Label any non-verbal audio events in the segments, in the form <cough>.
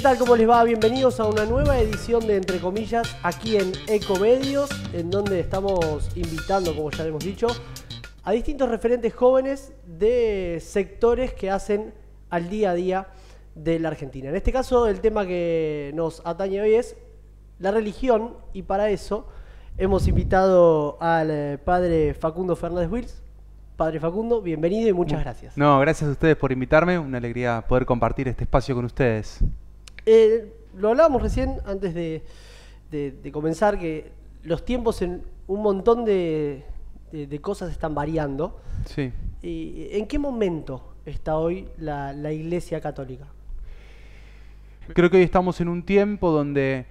¿Qué tal? ¿Cómo les va? Bienvenidos a una nueva edición de Entre Comillas aquí en Ecomedios, en donde estamos invitando, como ya hemos dicho, a distintos referentes jóvenes de sectores que hacen al día a día de la Argentina. En este caso, el tema que nos atañe hoy es la religión y para eso hemos invitado al eh, padre Facundo Fernández Wills. Padre Facundo, bienvenido y muchas mm. gracias. No, gracias a ustedes por invitarme. Una alegría poder compartir este espacio con ustedes. Eh, lo hablábamos recién antes de, comenzar que los tiempos en un montón de, cosas están variando. ¿En qué momento está hoy la, Iglesia Católica? Creo que hoy estamos en un tiempo donde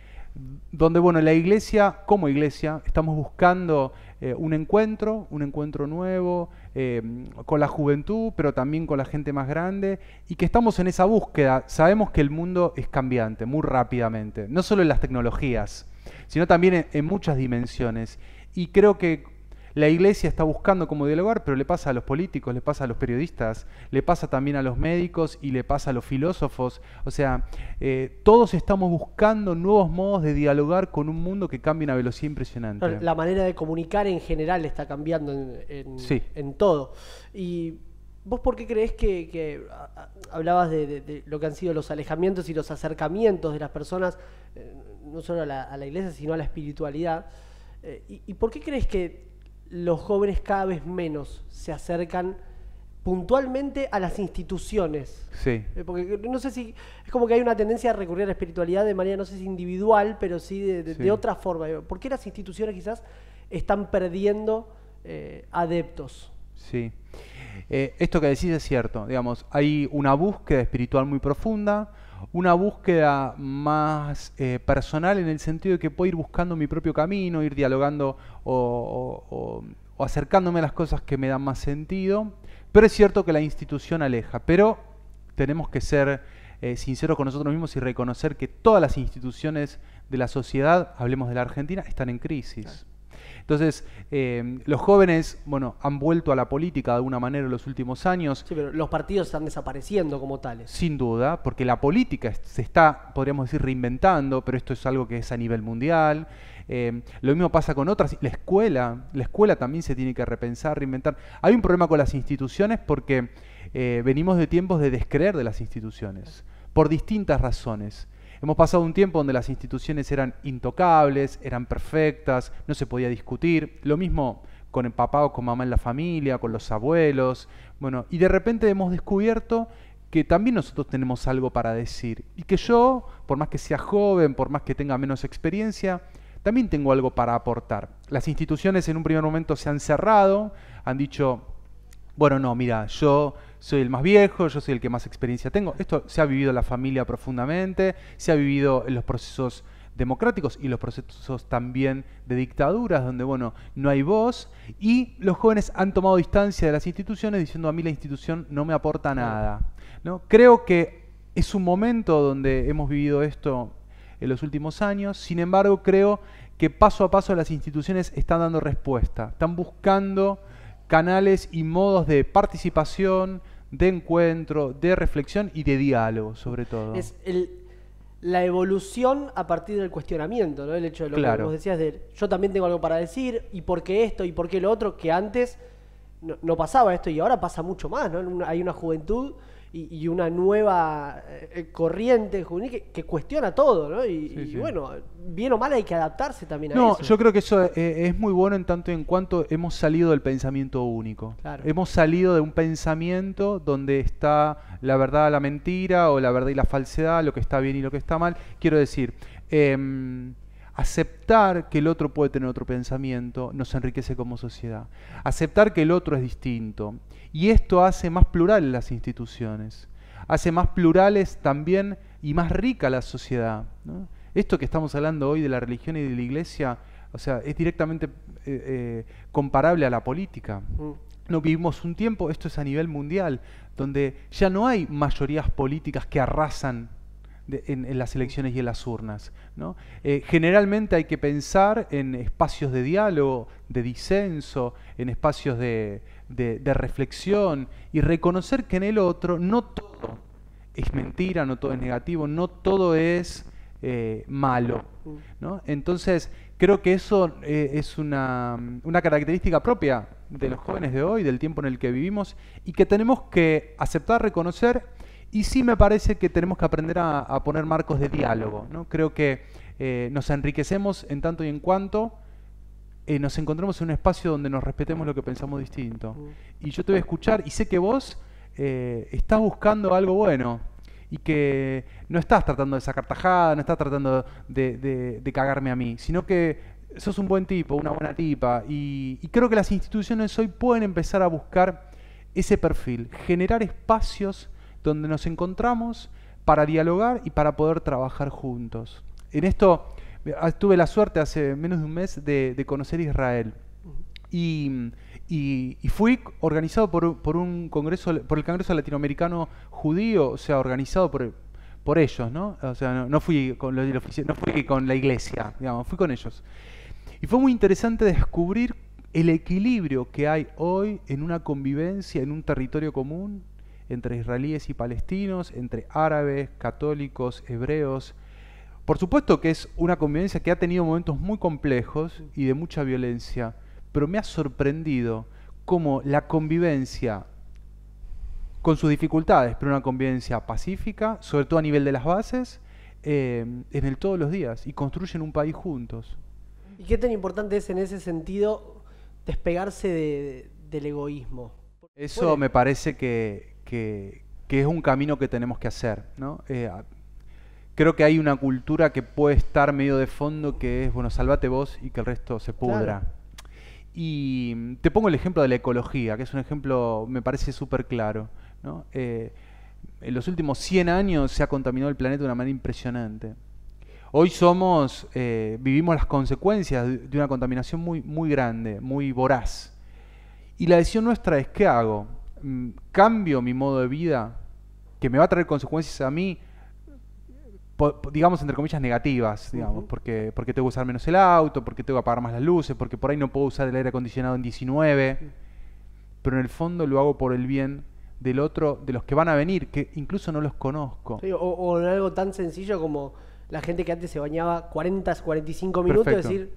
donde bueno, la iglesia, como iglesia, estamos buscando eh, un encuentro, un encuentro nuevo, eh, con la juventud, pero también con la gente más grande, y que estamos en esa búsqueda. Sabemos que el mundo es cambiante muy rápidamente, no solo en las tecnologías, sino también en muchas dimensiones. Y creo que la iglesia está buscando cómo dialogar, pero le pasa a los políticos, le pasa a los periodistas, le pasa también a los médicos y le pasa a los filósofos. O sea, eh, todos estamos buscando nuevos modos de dialogar con un mundo que cambia a una velocidad impresionante. La manera de comunicar en general está cambiando en, en todo. Y ¿Vos por qué crees que, hablabas de, lo que han sido los alejamientos y los acercamientos de las personas, eh, no solo a la, iglesia, sino a la espiritualidad? Eh, y, y, por qué crees que los jóvenes cada vez menos se acercan puntualmente a las instituciones. Sí. Eh, porque no sé si, es como que hay una tendencia a recurrir a la espiritualidad de manera, no sé si individual, pero sí de, otra forma. ¿Por qué las instituciones quizás están perdiendo eh, adeptos? Sí. Eh, esto que decís es cierto, digamos, hay una búsqueda espiritual muy profunda, una búsqueda más eh, personal en el sentido de que puedo ir buscando mi propio camino, ir dialogando o, acercándome a las cosas que me dan más sentido. Pero es cierto que la institución aleja, pero tenemos que ser eh, sinceros con nosotros mismos y reconocer que todas las instituciones de la sociedad, hablemos de la Argentina, están en crisis. Entonces, eh, los jóvenes, bueno, han vuelto a la política de alguna manera en los últimos años. Sí, pero los partidos están desapareciendo como tales. Sin duda, porque la política se está, podríamos decir, reinventando, pero esto es algo que es a nivel mundial. Eh, lo mismo pasa con otras. La escuela, la escuela también se tiene que repensar, reinventar. Hay un problema con las instituciones porque eh, venimos de tiempos de descreer de las instituciones, por distintas razones. Hemos pasado un tiempo donde las instituciones eran intocables, eran perfectas, no se podía discutir. Lo mismo con el papá o con mamá en la familia, con los abuelos. Bueno, y de repente hemos descubierto que también nosotros tenemos algo para decir. Y que yo, por más que sea joven, por más que tenga menos experiencia, también tengo algo para aportar. Las instituciones en un primer momento se han cerrado, han dicho, bueno, no, mira, yo soy el más viejo, yo soy el que más experiencia tengo. Esto se ha vivido en la familia profundamente, se ha vivido en los procesos democráticos y los procesos también de dictaduras, donde bueno, no hay voz, y los jóvenes han tomado distancia de las instituciones diciendo a mí la institución no me aporta nada. ¿no? Creo que es un momento donde hemos vivido esto en los últimos años, sin embargo creo que paso a paso las instituciones están dando respuesta, están buscando canales y modos de participación, de encuentro, de reflexión y de diálogo, sobre todo. Es la evolución a partir del cuestionamiento, ¿no? El hecho de lo que vos decías de yo también tengo algo para decir, y por qué esto, y por qué lo otro, que antes no, no pasaba esto y ahora pasa mucho más, ¿no? Hay una juventud y, una nueva eh, eh, corriente que, cuestiona todo, ¿no? Y, bueno, bien o mal hay que adaptarse también a eso. No, yo creo que eso eh, es, muy bueno en tanto en cuanto hemos salido del pensamiento único. Hemos salido de un pensamiento donde está la verdad, la mentira, o la verdad y la falsedad, lo que está bien y lo que está mal. Quiero decir, em, Aceptar que el otro puede tener otro pensamiento nos enriquece como sociedad. Aceptar que el otro es distinto. Y esto hace más plural las instituciones, hace más plurales también y más rica la sociedad. Esto que estamos hablando hoy de la religión y de la iglesia, o sea, es directamente eh, eh, comparable a la política. Mm. vivimos un tiempo, esto es a nivel mundial, donde ya no hay mayorías políticas que arrasan en, las elecciones y en las urnas. Eh, generalmente hay que pensar en espacios de diálogo, de disenso, en espacios de, de, reflexión y reconocer que en el otro no todo es mentira, no todo es negativo, no todo es eh, malo. Entonces, creo que eso eh, es una, una, característica propia de los jóvenes de hoy, del tiempo en el que vivimos, y que tenemos que aceptar, reconocer, y sí me parece que tenemos que aprender a, poner marcos de diálogo. ¿no? Creo que eh, nos enriquecemos en tanto y en cuanto eh, nos encontramos en un espacio donde nos respetemos lo que pensamos distinto. Mm. Y yo te voy a escuchar y sé que vos eh, estás buscando algo bueno y que no estás tratando de sacar tajada, no estás tratando de, cagarme a mí, sino que sos un buen tipo, una buena tipa, y, y, creo que las instituciones hoy pueden empezar a buscar ese perfil, generar espacios donde nos encontramos para dialogar y para poder trabajar juntos. En esto Ah, tuve la suerte hace menos de un mes de, conocer Israel. Y, fui organizado por, un congreso, por el Congreso Latinoamericano Judío, o sea, organizado por, por ellos, ¿no? O sea, fui con no fui con la iglesia, digamos, fui con ellos. Y fue muy interesante descubrir el equilibrio que hay hoy en una convivencia, en un territorio común, entre israelíes y palestinos, entre árabes, católicos, hebreos, por supuesto que es una convivencia que ha tenido momentos muy complejos y de mucha violencia, pero me ha sorprendido cómo la convivencia, con sus dificultades, pero una convivencia pacífica, sobre todo a nivel de las bases, eh, en el todos los días, y construyen un país juntos. ¿Y qué tan importante es en ese sentido despegarse del egoísmo? Eso me parece que, es un camino que tenemos que hacer. Eh, creo que hay una cultura que puede estar medio de fondo que es, bueno, salvate vos y que el resto se pudra. Y mm, te pongo el ejemplo de la ecología, que es un ejemplo, me parece súper claro. Eh, en los últimos 100 años se ha contaminado el planeta de una manera impresionante. Hoy somos, eh, vivimos las consecuencias de una contaminación muy, muy grande, muy voraz. Y la decisión nuestra es, ¿qué hago? Mm, ¿Cambio mi modo de vida? ¿Que me va a traer consecuencias a mí? digamos, entre comillas, negativas, digamos, porque, porque tengo que usar menos el auto, porque tengo que apagar más las luces, porque por ahí no puedo usar el aire acondicionado en 19, pero en el fondo lo hago por el bien del otro, de los que van a venir, que incluso no los conozco. o, algo tan sencillo como la gente que antes se bañaba 40, 45 minutos, decir,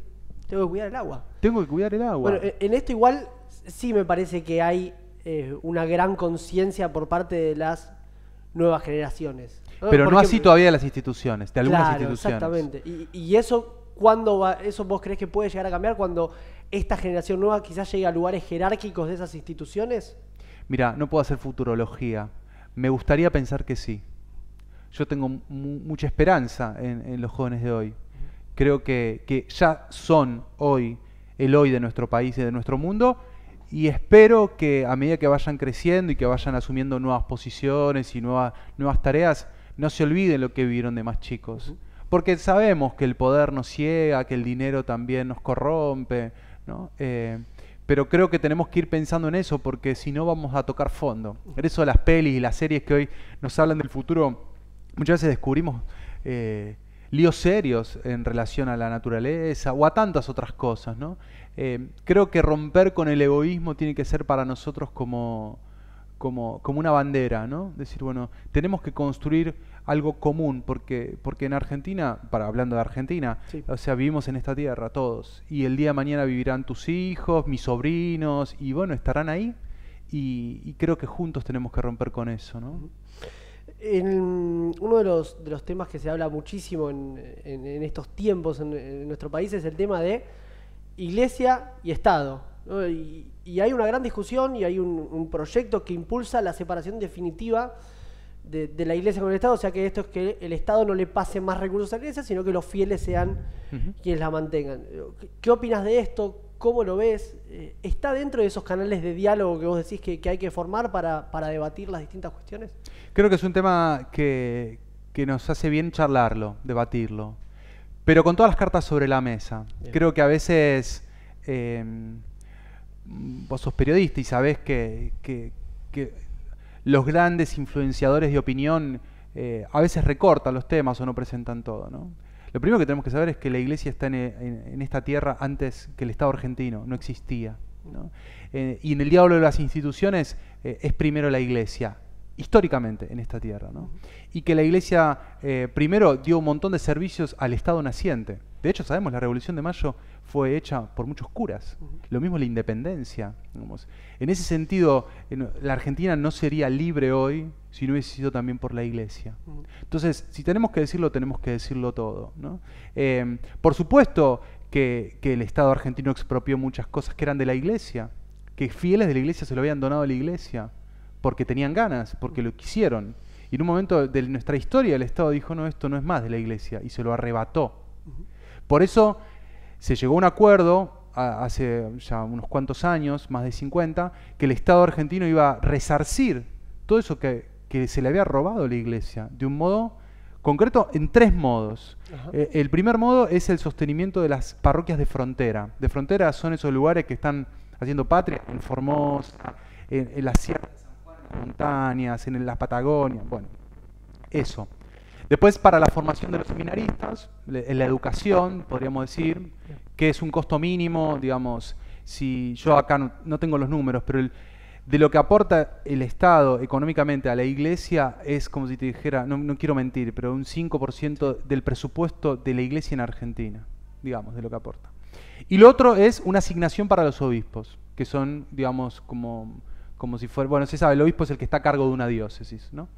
tengo que cuidar el agua. Tengo que cuidar el agua. Bueno, e, en esto igual sí me parece que hay eh, una gran conciencia por parte de las nuevas generaciones Ah, Pero no así todavía de las instituciones, de algunas claro, instituciones. Exactamente. Y, eso, ¿cuándo va, eso vos crees que puede llegar a cambiar cuando esta generación nueva quizás llegue a lugares jerárquicos de esas instituciones? Mira, no puedo hacer futurología. Me gustaría pensar que sí. Yo tengo mucha esperanza en, los jóvenes de hoy. Creo que, ya son hoy el hoy de nuestro país y de nuestro mundo y espero que a medida que vayan creciendo y que vayan asumiendo nuevas posiciones y nuevas, nuevas tareas, no se olviden lo que vivieron de más chicos. Porque sabemos que el poder nos ciega, que el dinero también nos corrompe, ¿no? Eh, pero creo que tenemos que ir pensando en eso porque si no vamos a tocar fondo. Por eso las pelis y las series que hoy nos hablan del futuro, muchas veces descubrimos eh, líos serios en relación a la naturaleza o a tantas otras cosas, ¿no? Eh, creo que romper con el egoísmo tiene que ser para nosotros como, como, como una bandera, ¿no? Decir, bueno, tenemos que construir algo común, porque, porque en Argentina, para hablando de Argentina, o sea, vivimos en esta tierra todos, y el día de mañana vivirán tus hijos, mis sobrinos, y bueno, estarán ahí, y, creo que juntos tenemos que romper con eso, ¿no? uno de los, de los temas que se habla muchísimo en, en, estos tiempos en, nuestro país es el tema de iglesia y Estado. Y, hay una gran discusión y hay un, proyecto que impulsa la separación definitiva de, la iglesia con el Estado, o sea que esto es que el Estado no le pase más recursos a la iglesia, sino que los fieles sean quienes la mantengan. ¿Qué, opinas de esto? ¿Cómo lo ves? Eh, ¿Está dentro de esos canales de diálogo que vos decís que, hay que formar para, debatir las distintas cuestiones? Creo que es un tema que, nos hace bien charlarlo, debatirlo, pero con todas las cartas sobre la mesa. Creo que a veces... Eh, vos sos periodista y sabés que, los grandes influenciadores de opinión eh, a veces recortan los temas o no presentan todo, Lo primero que tenemos que saber es que la iglesia está en, esta tierra antes que el Estado argentino, no existía. Eh, y en el diablo de las instituciones eh, es primero la iglesia, históricamente en esta tierra. Y que la iglesia primero dio un montón de servicios al Estado naciente. De hecho, sabemos, la Revolución de Mayo fue hecha por muchos curas. Lo mismo la independencia. En ese sentido, la Argentina no sería libre hoy si no hubiese sido también por la Iglesia. Entonces, si tenemos que decirlo, tenemos que decirlo todo. Eh, por supuesto que, el Estado argentino expropió muchas cosas que eran de la Iglesia, que fieles de la Iglesia se lo habían donado a la Iglesia, porque tenían ganas, porque lo quisieron. Y en un momento de nuestra historia el Estado dijo, no, esto no es más de la Iglesia, y se lo arrebató. Por eso se llegó a un acuerdo hace ya unos cuantos años, más de 50, que el Estado argentino iba a resarcir todo eso que, se le había robado a la Iglesia, de un modo concreto en tres modos. Eh, el primer modo es el sostenimiento de las parroquias de frontera. De frontera son esos lugares que están haciendo patria en Formosa, en, las sierras de San Juan, en las montañas, en la Patagonia, bueno, eso. Después, para la formación de los seminaristas, en la educación, podríamos decir, que es un costo mínimo, digamos, si yo acá no, tengo los números, pero de lo que aporta el Estado económicamente a la Iglesia es como si te dijera, no, quiero mentir, pero un 5% del presupuesto de la Iglesia en Argentina, digamos, de lo que aporta. Y lo otro es una asignación para los obispos, que son, digamos, como, como si fuera, bueno, se sabe, el obispo es el que está a cargo de una diócesis, ¿no?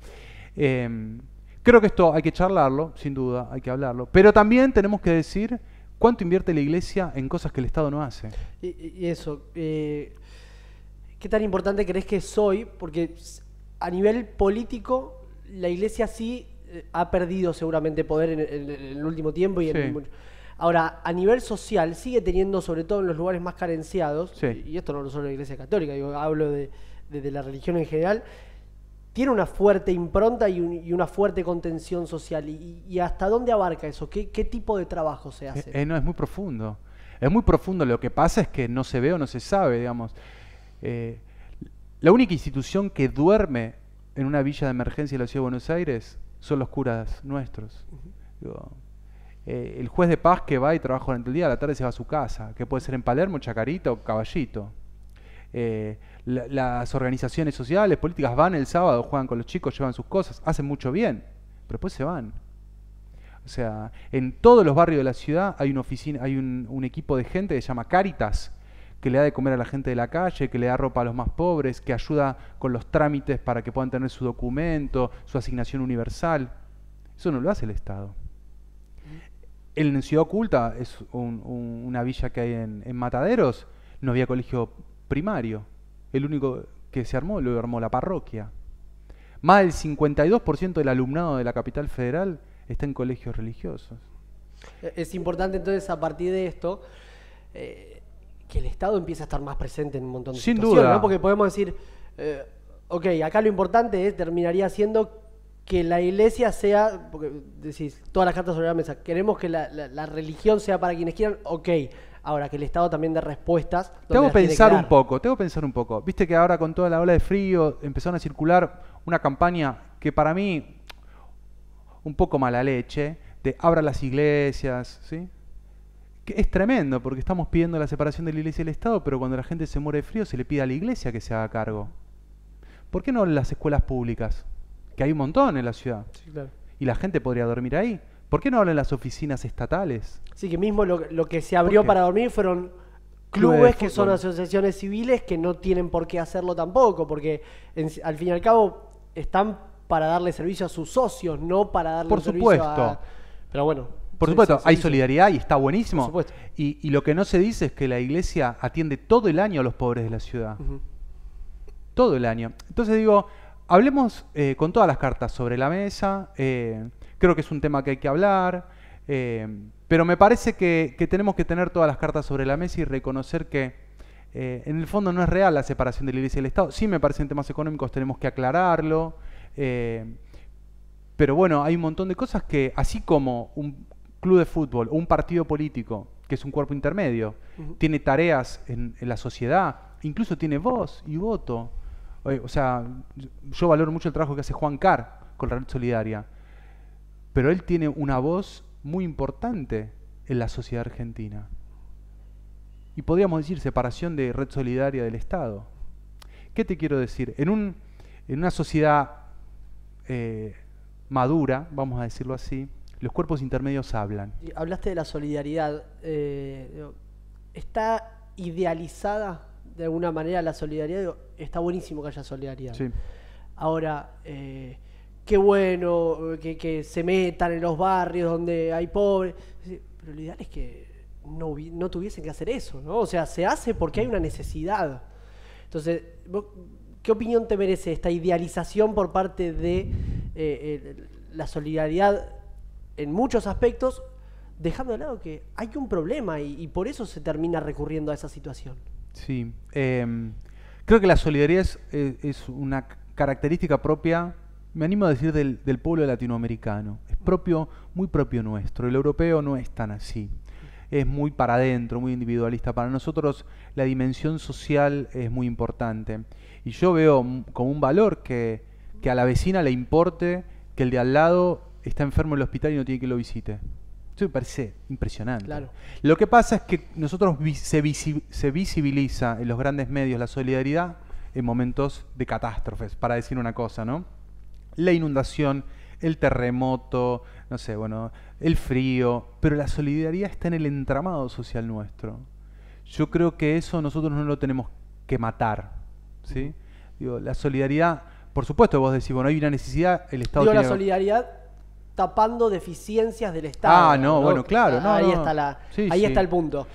Eh, Creo que esto hay que charlarlo, sin duda, hay que hablarlo. Pero también tenemos que decir cuánto invierte la iglesia en cosas que el Estado no hace. Y, eso, eh, ¿qué tan importante crees que soy? Porque a nivel político, la iglesia sí eh, ha perdido seguramente poder en, el último tiempo y Ahora, a nivel social, sigue teniendo, sobre todo en los lugares más carenciados, y, esto no lo solo la Iglesia Católica, hablo de la religión en general, tiene una fuerte impronta y, una fuerte contención social. Y, hasta dónde abarca eso? ¿Qué, tipo de trabajo se hace? Eh, eh, no, es muy profundo. Es muy profundo. Lo que pasa es que no se ve o no se sabe, digamos. Eh, la única institución que duerme en una villa de emergencia de la Ciudad de Buenos Aires son los curas nuestros. el juez de paz que va y trabaja durante el día, a la tarde se va a su casa, que puede ser en Palermo, Chacarito o Caballito. Eh, las organizaciones sociales, políticas van el sábado, juegan con los chicos, llevan sus cosas, hacen mucho bien, pero después se van. O sea, en todos los barrios de la ciudad hay una oficina, hay un, equipo de gente que se llama Caritas, que le da de comer a la gente de la calle, que le da ropa a los más pobres, que ayuda con los trámites para que puedan tener su documento, su asignación universal. Eso no lo hace el Estado. En Ciudad Oculta, es una villa que hay en Mataderos, no había colegio primario, el único que se armó, lo armó la parroquia. Más del 52% del alumnado de la capital federal está en colegios religiosos. E-, es importante entonces a partir de esto eh, que el Estado empiece a estar más presente en un montón de Sin duda. porque podemos decir, eh, ok, acá lo importante es, terminaría siendo que la iglesia sea, porque decís, todas las cartas sobre la mesa, queremos que la, la religión sea para quienes quieran, ok, Ahora que el Estado también dé respuestas. Tengo que pensar un poco, tengo que pensar un poco. Viste que ahora con toda la ola de frío empezaron a circular una campaña que para mí un poco mala leche de abra las iglesias, ¿sí? Que es tremendo porque estamos pidiendo la separación de la iglesia y el Estado, pero cuando la gente se muere de frío se le pide a la iglesia que se haga cargo. ¿Por qué no las escuelas públicas? Que hay un montón en la ciudad. Y la gente podría dormir ahí. ¿Por qué no hablan las oficinas estatales? Sí, que mismo lo, que se abrió para dormir fueron clubes, que son asociaciones civiles que no tienen por qué hacerlo tampoco, porque al fin y al cabo están para darle servicio a sus socios, no para darle por supuesto. Pero bueno. Por supuesto, hay solidaridad y está buenísimo. Y, lo que no se dice es que la iglesia atiende todo el año a los pobres de la ciudad. Todo el año. Entonces digo, hablemos eh, con todas las cartas sobre la mesa. Eh, creo que es un tema que hay que hablar, eh, pero me parece que, tenemos que tener todas las cartas sobre la mesa y reconocer que eh, en el fondo no es real la separación de la Iglesia y el Estado. Sí me parece en temas económicos tenemos que aclararlo, eh, pero bueno, hay un montón de cosas que, así como un club de fútbol o un partido político, que es un cuerpo intermedio, tiene tareas en, en la sociedad, incluso tiene voz y voto. O sea, yo valoro mucho el trabajo que hace Juan Carr con la red solidaria pero él tiene una voz muy importante en la sociedad argentina. Y podríamos decir separación de red solidaria del Estado. ¿Qué te quiero decir? En, un, en una sociedad eh, madura, vamos a decirlo así, los cuerpos intermedios hablan. Hablaste de la solidaridad. Eh, está idealizada de alguna manera la solidaridad. Está buenísimo que haya solidaridad. Ahora, eh, qué bueno eh, que, se metan en los barrios donde hay pobres. Pero lo ideal es que no, tuviesen que hacer eso, ¿no? O sea, se hace porque hay una necesidad. Entonces, ¿qué opinión te merece esta idealización por parte de eh, la solidaridad en muchos aspectos, dejando de lado que hay un problema y, por eso se termina recurriendo a esa situación? Sí, em, creo que la solidaridad es eh, una característica propia me animo a decir del, pueblo latinoamericano. Es propio, muy propio nuestro. El europeo no es tan así. Es muy para adentro, muy individualista. Para nosotros la dimensión social es muy importante. Y yo veo como un valor que, que a la vecina le importe que el de al lado está enfermo en el hospital y no tiene que lo visite. Eso me parece impresionante. Claro. Lo que pasa es que nosotros se, se, visibiliza en los grandes medios la solidaridad en momentos de catástrofes, para decir una cosa, ¿no? la inundación, el terremoto, no sé, bueno, el frío, pero la solidaridad está en el entramado social nuestro. Yo creo que eso nosotros no lo tenemos que matar, ¿sí? Digo, la solidaridad, por supuesto, vos decís, bueno, hay una necesidad, el Estado la solidaridad tapando deficiencias del ah, Estado. Ah, no, bueno, claro. No, ahí está, ahí está el punto.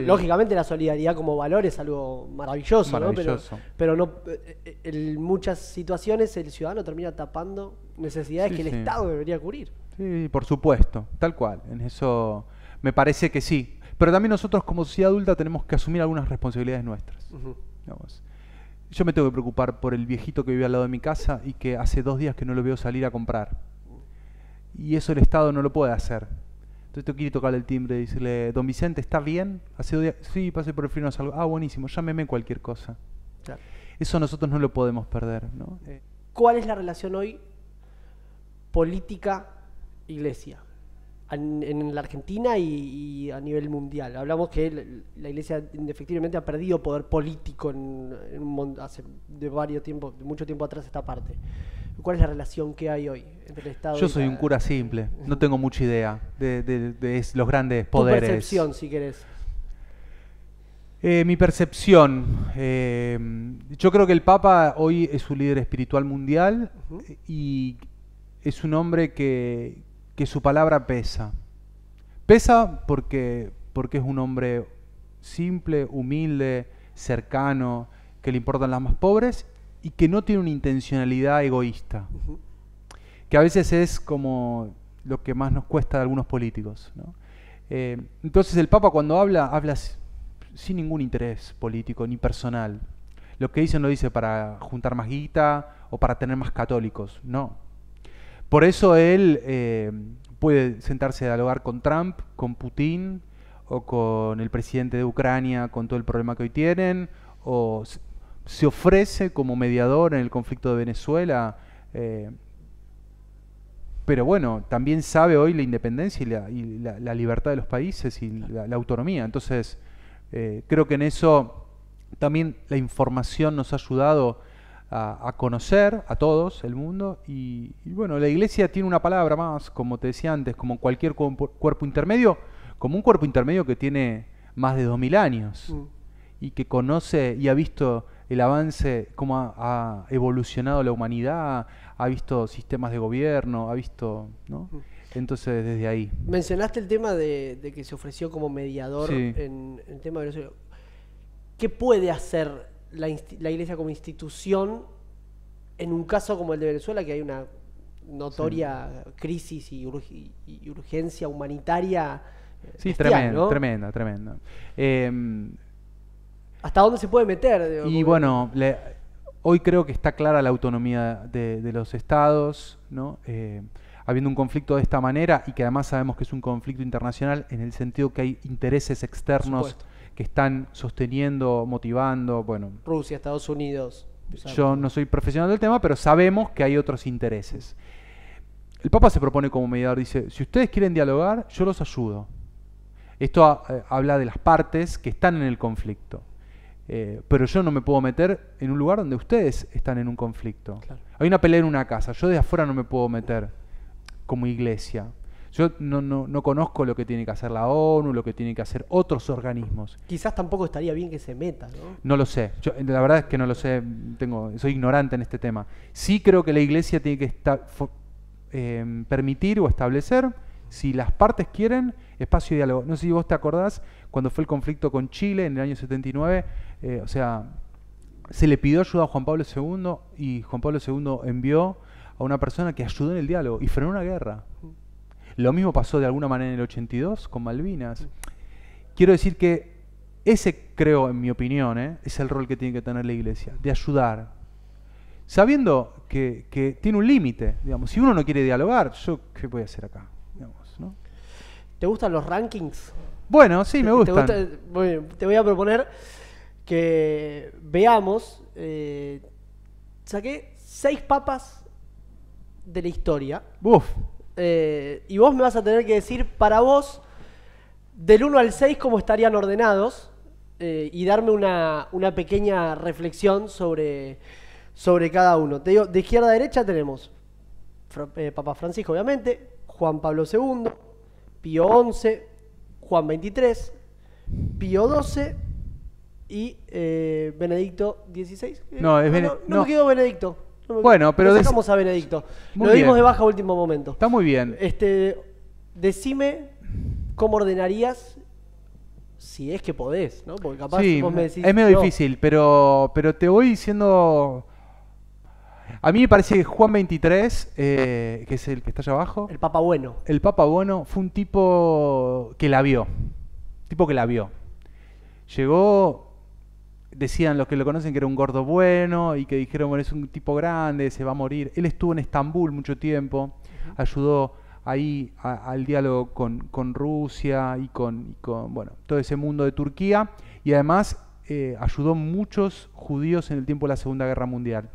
Lógicamente la solidaridad como valor es algo maravilloso, maravilloso. ¿no? Pero, no, eh, eh, en muchas situaciones el ciudadano termina tapando necesidades que el Estado debería cubrir. Sí, por supuesto, tal cual. En eso me parece que sí. Pero también nosotros como sociedad adulta tenemos que asumir algunas responsabilidades nuestras. Yo me tengo que preocupar por el viejito que vive al lado de mi casa y que hace dos días que no lo veo salir a comprar y eso el Estado no lo puede hacer. Entonces tú quieres tocar el timbre y decirle, don Vicente, ¿está bien? ¿Hace dos Sí, pase por el frío, no salgo. Ah, buenísimo, llámeme cualquier cosa. Eso nosotros no lo podemos perder. Eh, ¿Cuál es la relación hoy política-iglesia? En, la Argentina y, a nivel mundial. Hablamos que la, Iglesia efectivamente ha perdido poder político en, hace de varios tiempos, mucho tiempo atrás esta parte. ¿Cuál es la relación que hay hoy entre el Estado Yo soy un cura simple, no tengo mucha idea de, los grandes poderes. Tu percepción, si querés. Eh, mi percepción, eh, yo creo que el Papa hoy es un líder espiritual mundial y es un hombre que, su palabra pesa. Pesa porque, porque es un hombre simple, humilde, cercano, que le importan las más pobres y que no tiene una intencionalidad egoísta, que a veces es como lo que más nos cuesta de algunos políticos. Eh, entonces el Papa cuando habla, habla sin ningún interés político ni personal. Lo que dice no dice para juntar más guita o para tener más católicos, no. Por eso él eh, puede sentarse a dialogar con Trump, con Putin o con el presidente de Ucrania, con todo el problema que hoy tienen, o se ofrece como mediador en el conflicto de Venezuela, eh, pero bueno, también sabe hoy la independencia y la, libertad de los países y la, autonomía. Entonces, eh, creo que en eso también la información nos ha ayudado a, conocer a todos el mundo y, bueno, la iglesia tiene una palabra más, como te decía antes, como cualquier cuerpo intermedio, como un cuerpo intermedio que tiene más de 2.000 años mm. y que conoce y ha visto el avance, cómo ha, evolucionado la humanidad, ha visto sistemas de gobierno, ha visto, ¿no? Mm. Entonces, desde ahí. Mencionaste el tema de, que se ofreció como mediador en, el tema de Venezuela. ¿Qué puede hacer la, Iglesia como institución en un caso como el de Venezuela, que hay una notoria crisis y, urgencia humanitaria? Eh, sí, tremendo, tremenda, tremenda, tremenda, ¿Hasta dónde se puede meter? y bueno, hoy creo que está clara la autonomía de, los estados, eh, habiendo un conflicto de esta manera y que además sabemos que es un conflicto internacional en el sentido que hay intereses externos que están sosteniendo, motivando, bueno. Rusia, Estados Unidos. Yo no soy profesional del tema, pero sabemos que hay otros intereses. El Papa se propone como mediador, dice, si ustedes quieren dialogar, yo los ayudo. Esto eh, habla de las partes que están en el conflicto. Eh, pero yo no me puedo meter en un lugar donde ustedes están en un conflicto. Hay una pelea en una casa, yo de afuera no me puedo meter como iglesia. Yo no, no, conozco lo que tiene que hacer la ONU, lo que tienen que hacer otros organismos. Quizás tampoco estaría bien que se meta, ¿no? No lo sé. Yo, la verdad es que no lo sé. Tengo, soy ignorante en este tema. Sí creo que la iglesia tiene que em, permitir o establecer, si las partes quieren, espacio de diálogo. No sé si vos te acordás cuando fue el conflicto con Chile en el año 79 eh, o sea, se le pidió ayuda a Juan Pablo II y Juan Pablo II envió a una persona que ayudó en el diálogo y frenó una guerra. Lo mismo pasó de alguna manera en el 82 con Malvinas. Quiero decir que ese, creo, en mi opinión, eh, es el rol que tiene que tener la Iglesia, de ayudar. Sabiendo que, tiene un límite, digamos, si uno no quiere dialogar, yo qué voy a hacer acá, ¿Te gustan los rankings? Bueno, sí, me gustan. Eh, te voy a proponer que veamos, eh, saqué seis papas de la historia. Uf. Eh, y vos me vas a tener que decir para vos, del 1 al 6, cómo estarían ordenados eh, y darme una, pequeña reflexión sobre, sobre cada uno. Te digo, de izquierda a derecha tenemos Papa Francisco, obviamente, Juan Pablo II, Pío XI, Juan XXIII, Pío XII y eh, Benedicto 16. Eh, no, es ah, no, me quedo Benedicto. Bueno, pero Lo a Benedicto. Lo dimos de baja a último momento. Está muy bien. Este, decime cómo ordenarías si es que podés, ¿no? Porque capaz vos me decís. es medio difícil, pero, pero te voy diciendo... A mí me parece que Juan 23, eh, que es el que está allá abajo, El Papa Bueno. el Papa Bueno fue un tipo que la vio. Tipo que la vio. Llegó decían los que lo conocen que era un gordo bueno y que dijeron, bueno, es un tipo grande, se va a morir. Él estuvo en Estambul mucho tiempo, ayudó ahí al diálogo con, Rusia y con, bueno, todo ese mundo de Turquía y además eh, ayudó muchos judíos en el tiempo de la Segunda Guerra Mundial.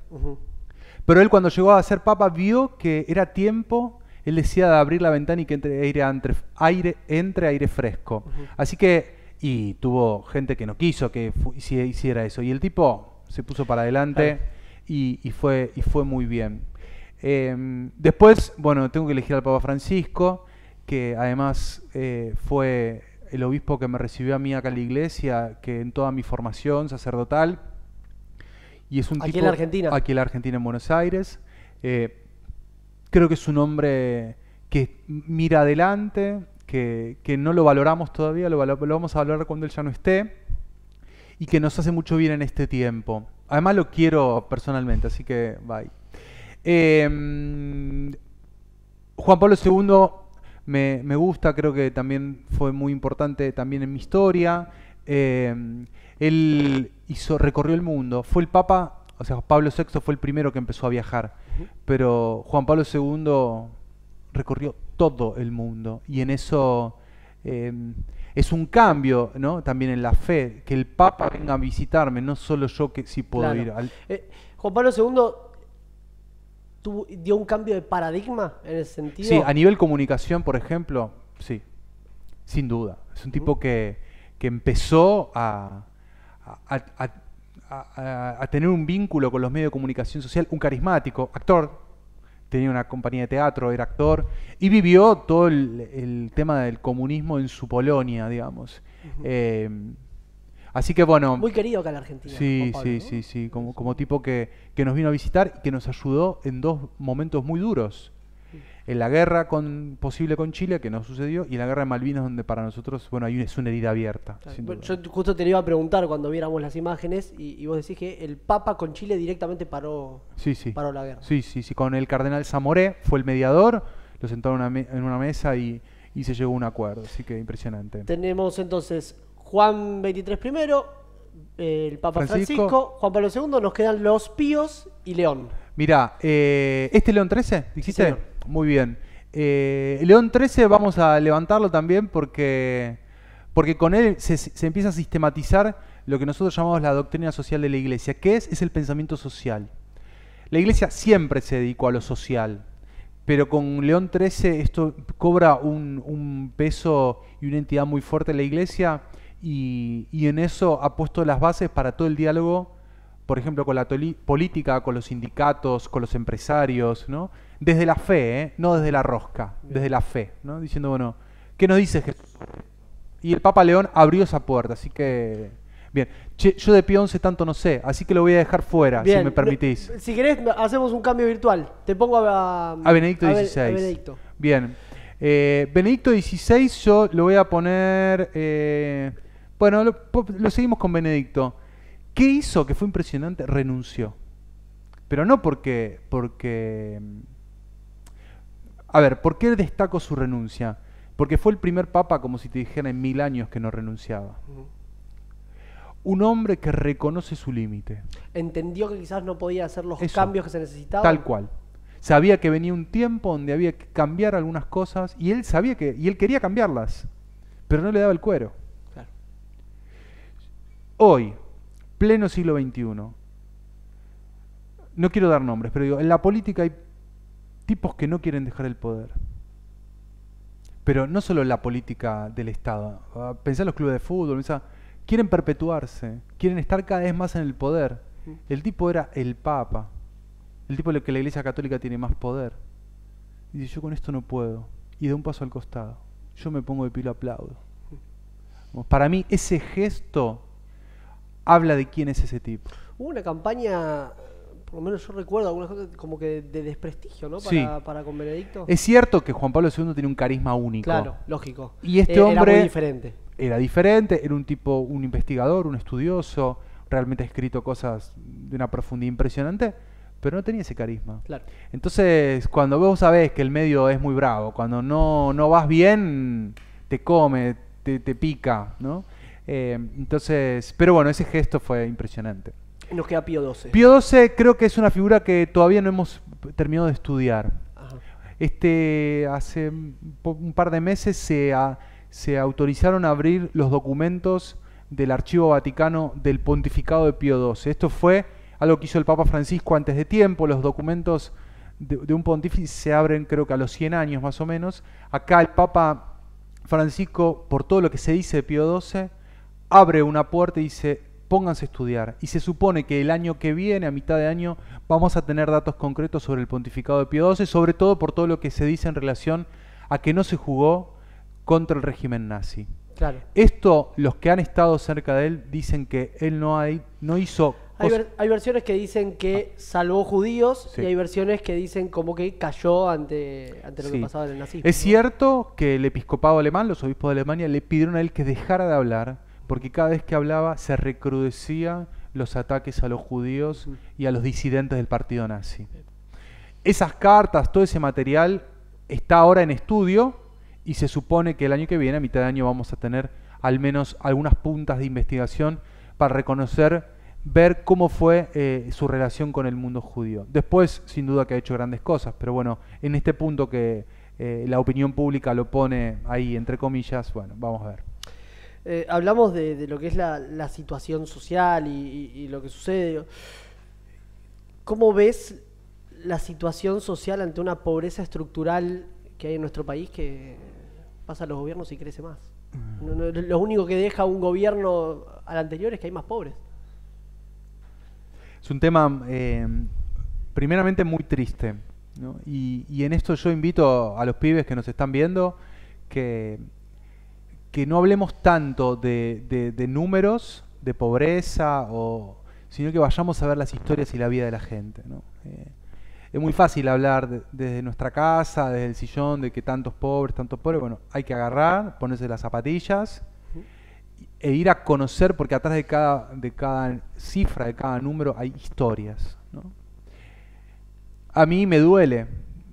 Pero él cuando llegó a ser papa vio que era tiempo, él decía de abrir la ventana y que entre aire, entre, aire, entre aire fresco. Así que y tuvo gente que no quiso que hiciera eso. Y el tipo se puso para adelante y, fue, y fue muy bien. Em, después, bueno, tengo que elegir al Papa Francisco, que además eh, fue el obispo que me recibió a mí acá en la iglesia, que en toda mi formación sacerdotal. Y es un aquí tipo, en la Argentina. Aquí en la Argentina, en Buenos Aires. Eh, creo que es un hombre que mira adelante, que, no lo valoramos todavía, lo, vamos a valorar cuando él ya no esté, y que nos hace mucho bien en este tiempo. Además lo quiero personalmente, así que bye. Em, Juan Pablo II me, gusta, creo que también fue muy importante también en mi historia. Em, él hizo, recorrió el mundo, fue el Papa, o sea, Pablo VI fue el primero que empezó a viajar, pero Juan Pablo II recorrió todo el mundo. Y en eso em, es un cambio, ¿no? También en la fe, que el Papa venga a visitarme, no solo yo que sí puedo ir. Al... Eh, Juan Pablo II dio un cambio de paradigma en ese sentido. Sí, a nivel comunicación, por ejemplo, sí, sin duda. Es un tipo que, empezó a, a, a tener un vínculo con los medios de comunicación social, un carismático, actor, tenía una compañía de teatro, era actor, y vivió todo el, tema del comunismo en su Polonia, digamos. Eh, así que bueno... Muy querido acá en Argentina. Sí, sí, sí, sí, como, tipo que, que, nos vino a visitar y que nos ayudó en dos momentos muy duros en eh, la guerra con, posible con Chile, que no sucedió, y la guerra de Malvinas, donde para nosotros, bueno, hay es una herida abierta. yo justo te iba a preguntar cuando viéramos las imágenes, y, vos decís que el Papa con Chile directamente paró, la guerra. Sí, sí, sí, con el cardenal Zamoré fue el mediador, lo sentaron en una mesa y, se llegó a un acuerdo, así que impresionante. Tenemos entonces Juan 23 primero, eh, el Papa Francisco, Juan Pablo II, nos quedan los Píos y León. Mira eh, ¿este León 13? ¿Dijiste? Muy bien. Eh, León 13 vamos a levantarlo también porque, porque con él se, empieza a sistematizar lo que nosotros llamamos la doctrina social de la iglesia. ¿Qué es? Es el pensamiento social. La iglesia siempre se dedicó a lo social, pero con León 13 esto cobra un, peso y una entidad muy fuerte en la iglesia y, y en eso ha puesto las bases para todo el diálogo por ejemplo, con la política, con los sindicatos, con los empresarios, ¿no? desde la fe, ¿eh? no desde la rosca, desde la fe, ¿no? diciendo, bueno, ¿qué nos dice Jesús? Y el Papa León abrió esa puerta, así que... Bien, yo de pie 11 tanto no sé, así que lo voy a dejar fuera, si me permitís. Si querés, hacemos un cambio virtual. Te pongo a, a Benedicto XVI. Bien, eh, Benedicto XVI yo lo voy a poner... Eh, bueno, lo, lo seguimos con Benedicto. ¿Qué hizo que fue impresionante? Renunció. Pero no porque, porque a ver, ¿por qué destaco su renuncia? Porque fue el primer papa, como si te dijera, en mil años que no renunciaba. Un hombre que reconoce su límite. Entendió que quizás no podía hacer los cambios que se necesitaban. Tal cual. Sabía que venía un tiempo donde había que cambiar algunas cosas y él sabía que y él quería cambiarlas, pero no le daba el cuero. Hoy, pleno siglo XXI, no quiero dar nombres, pero digo, en la política hay tipos que no quieren dejar el poder. Pero no solo la política del Estado, ah, pensá en los clubes de fútbol, quieren perpetuarse, quieren estar cada vez más en el poder. Mm. El tipo era el Papa, el tipo el que la Iglesia Católica tiene más poder. Y dice, yo con esto no puedo. Y de un paso al costado. Yo me pongo de pilo aplaudo. Mm. Para mí ese gesto habla de quién es ese tipo. Hubo una campaña por lo menos yo recuerdo algunas cosas como que de desprestigio, ¿no? Para, para con Benedicto. Es cierto que Juan Pablo II tiene un carisma único. Claro, lógico. Y este eh, hombre. Era muy diferente. Era diferente, era un tipo, un investigador, un estudioso, realmente ha escrito cosas de una profundidad impresionante, pero no tenía ese carisma. Claro. Entonces, cuando vos sabés que el medio es muy bravo, cuando no, no vas bien, te come, te, te pica, ¿no? Eh, entonces, pero bueno, ese gesto fue impresionante. Nos queda Pío XII. Pío XII creo que es una figura que todavía no hemos terminado de estudiar. Este, hace un par de meses se, se autorizaron a abrir los documentos del Archivo Vaticano del Pontificado de Pío XII. Esto fue algo que hizo el Papa Francisco antes de tiempo. Los documentos de, de un pontífice se abren creo que a los 100 años más o menos. Acá el Papa Francisco, por todo lo que se dice de Pío XII, abre una puerta y dice, pónganse a estudiar. Y se supone que el año que viene, a mitad de año, vamos a tener datos concretos sobre el pontificado de Pío XII, sobre todo por todo lo que se dice en relación a que no se jugó contra el régimen nazi. Claro. Esto, los que han estado cerca de él dicen que él no, hizo... Hay, versiones que dicen que ah. salvó judíos y hay versiones que dicen como que cayó ante, lo que pasaba en el nazismo. Es cierto que el episcopado alemán, los obispos de Alemania, le pidieron a él que dejara de hablar porque cada vez que hablaba se recrudecían los ataques a los judíos mm. y a los disidentes del partido nazi. Esas cartas, todo ese material está ahora en estudio y se supone que el año que viene, a mitad de año, vamos a tener al menos algunas puntas de investigación para reconocer, ver cómo fue eh, su relación con el mundo judío. Después, sin duda que ha hecho grandes cosas, pero bueno, en este punto que eh, la opinión pública lo pone ahí, entre comillas, bueno, vamos a ver. Eh, hablamos de, lo que es la, situación social y, lo que sucede. ¿Cómo ves la situación social ante una pobreza estructural que hay en nuestro país que pasa a los gobiernos y crece más? Mm. lo único que deja un gobierno al anterior es que hay más pobres. Es un tema, eh, primeramente, muy triste. y en esto yo invito a los pibes que nos están viendo que que no hablemos tanto de, números, de pobreza, o, sino que vayamos a ver las historias y la vida de la gente. ¿no? Eh, es muy fácil hablar desde nuestra casa, desde el sillón, de que tantos pobres, tantos pobres. Bueno, hay que agarrar, ponerse las zapatillas e ir a conocer, porque atrás de cada, de cada cifra, de cada número, hay historias. A mí me duele,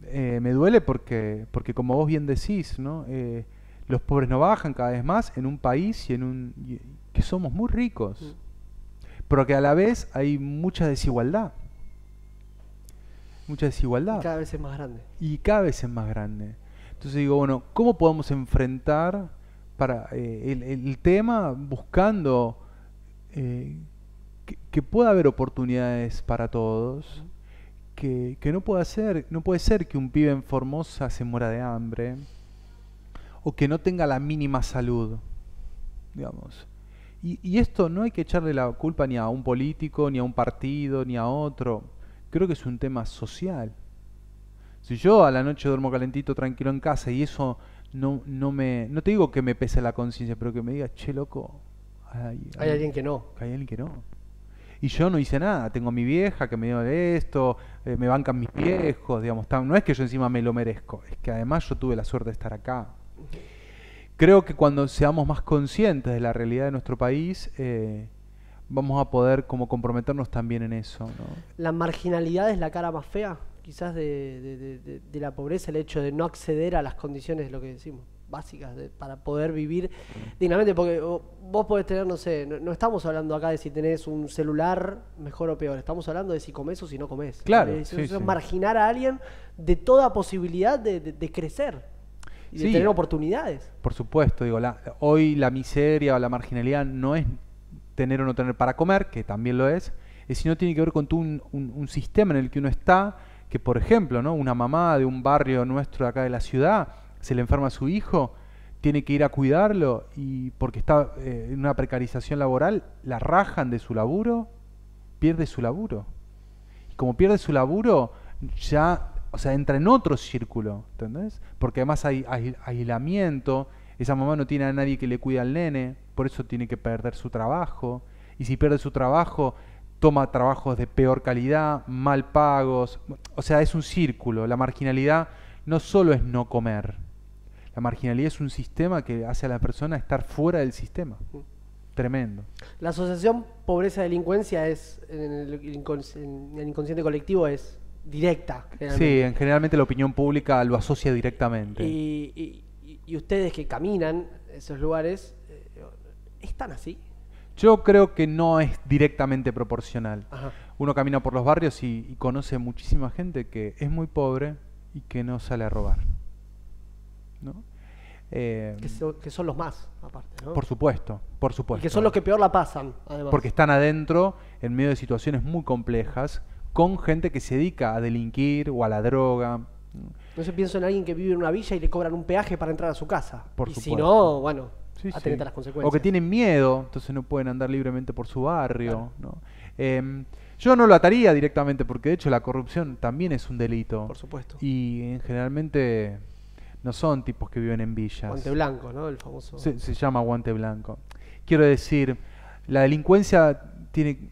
eh, me duele porque, porque como vos bien decís, ¿no? Eh, los pobres no bajan cada vez más en un país y en un que somos muy ricos, mm. pero que a la vez hay mucha desigualdad. Mucha desigualdad. Y cada vez es más grande. Y cada vez es más grande. Entonces digo, bueno, ¿cómo podemos enfrentar para eh, el, tema buscando eh, que, que, pueda haber oportunidades para todos? Que, que, no pueda ser, no puede ser que un pibe en Formosa se muera de hambre o que no tenga la mínima salud. Digamos. Y, esto no hay que echarle la culpa ni a un político, ni a un partido, ni a otro. Creo que es un tema social. Si yo a la noche duermo calentito, tranquilo en casa y eso no, no me. No te digo que me pese la conciencia, pero que me diga, che, loco. Hay, alguien que no. Hay alguien que no. Y yo no hice nada. Tengo a mi vieja que me dio esto, eh, me bancan mis viejos, digamos. Tan, no es que yo encima me lo merezco, es que además yo tuve la suerte de estar acá. Creo que cuando seamos más conscientes de la realidad de nuestro país, eh, vamos a poder como comprometernos también en eso. ¿La marginalidad es la cara más fea, quizás, de, la pobreza, el hecho de no acceder a las condiciones lo que decimos? básicas para poder vivir dignamente, porque vos podés tener, no sé, no, estamos hablando acá de si tenés un celular mejor o peor, estamos hablando de si comes o si no comes. Claro. Eh, marginar a alguien de toda posibilidad de crecer y tener oportunidades. Por supuesto, digo, hoy la miseria o la marginalidad no es tener o no tener para comer, que también lo es, es eh, sino tiene que ver con un, sistema en el que uno está, que por ejemplo, ¿no? una mamá de un barrio nuestro de acá de la ciudad se le enferma a su hijo, tiene que ir a cuidarlo y porque está eh, en una precarización laboral, la rajan de su laburo, pierde su laburo. Y como pierde su laburo, ya o sea, entra en otro círculo, ¿entendés? Porque además hay, aislamiento, esa mamá no tiene a nadie que le cuide al nene, por eso tiene que perder su trabajo, y si pierde su trabajo, toma trabajos de peor calidad, mal pagos, o sea, es un círculo, la marginalidad no solo es no comer, la marginalidad es un sistema que hace a la persona estar fuera del sistema. Mm. Tremendo. La asociación pobreza-delincuencia es, en el inconsciente colectivo es directa. Sí, en generalmente la opinión pública lo asocia directamente. Y, ustedes que caminan esos lugares, eh, ¿están así? Yo creo que no es directamente proporcional. Uno camina por los barrios y, conoce muchísima gente que es muy pobre y que no sale a robar. ¿no? Eh, que, son los más, aparte. Por supuesto, por supuesto. que son los que peor la pasan, además. Porque están adentro, en medio de situaciones muy complejas, con gente que se dedica a delinquir o a la droga. No se pienso en alguien que vive en una villa y le cobran un peaje para entrar a su casa. Por y si no, bueno, sí, a las consecuencias. O que tienen miedo, entonces no pueden andar libremente por su barrio. Em, yo no lo ataría directamente porque de hecho la corrupción también es un delito. Por supuesto. Y generalmente no son tipos que viven en villas. Guante blanco, ¿no? El famoso. se llama guante blanco. Quiero decir, la delincuencia tiene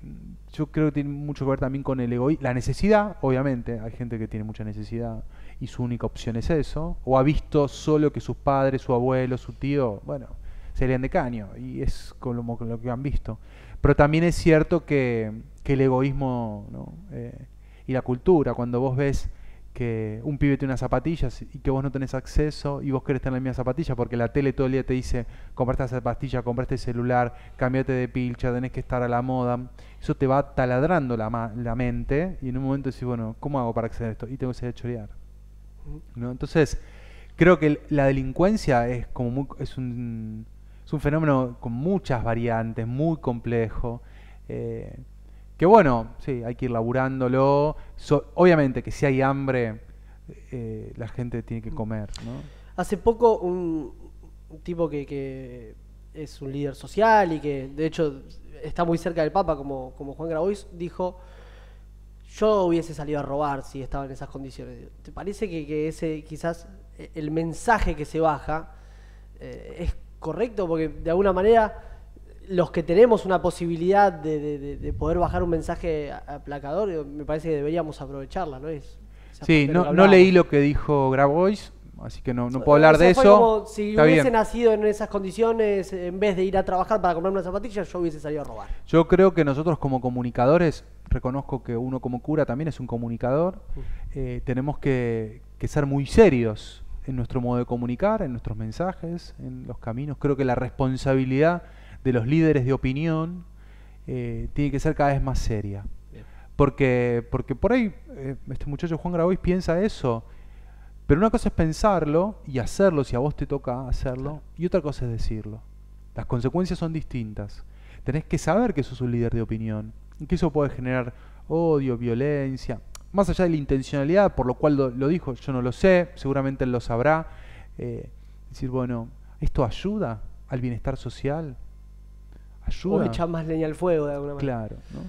yo creo que tiene mucho que ver también con el egoísmo, la necesidad, obviamente, hay gente que tiene mucha necesidad y su única opción es eso, o ha visto solo que sus padres, su abuelo, su tío, bueno, serían de caño, y es como lo que han visto. Pero también es cierto que, el egoísmo eh, y la cultura, cuando vos ves que un pibe tiene unas zapatillas y que vos no tenés acceso y vos querés tener la misma zapatilla porque la tele todo el día te dice, compraste esa zapatilla, compraste el celular, cambiate de pilcha, tenés que estar a la moda eso te va taladrando la, la mente y en un momento decís, bueno, ¿cómo hago para acceder a esto? Y tengo que salir a chorear. Entonces, creo que la delincuencia es como es, un, un fenómeno con muchas variantes, muy complejo. Eh, que bueno, sí, hay que ir laburándolo. obviamente que si hay hambre, eh, la gente tiene que comer. ¿no? Hace poco un tipo que, que es un líder social y que de hecho está muy cerca del Papa, como, como Juan Grabois, dijo, yo hubiese salido a robar si estaba en esas condiciones. ¿Te parece que, que ese quizás e, el mensaje que se baja eh, es correcto? Porque de alguna manera los que tenemos una posibilidad de, de, poder bajar un mensaje aplacador, me parece que deberíamos aprovecharla, ¿no es? Sí, no, no, leí lo que dijo Grabois, así que no, puedo hablar de eso. si hubiese nacido en esas condiciones, en vez de ir a trabajar para comprar una zapatilla, yo hubiese salido a robar. Yo creo que nosotros como comunicadores, reconozco que uno como cura también es un comunicador, eh, tenemos que, ser muy serios en nuestro modo de comunicar, en nuestros mensajes, en los caminos. Creo que la responsabilidad de los líderes de opinión eh, tiene que ser cada vez más seria. Porque, porque por ahí eh, este muchacho Juan Grabois piensa eso pero una cosa es pensarlo y hacerlo, si a vos te toca hacerlo, y otra cosa es decirlo. Las consecuencias son distintas. Tenés que saber que sos un líder de opinión, que eso puede generar odio, violencia, más allá de la intencionalidad, por lo cual lo, dijo, yo no lo sé, seguramente él lo sabrá. Eh, decir, bueno, ¿esto ayuda al bienestar social? ¿Ayuda? O echa más leña al fuego de alguna manera. Claro, ¿no?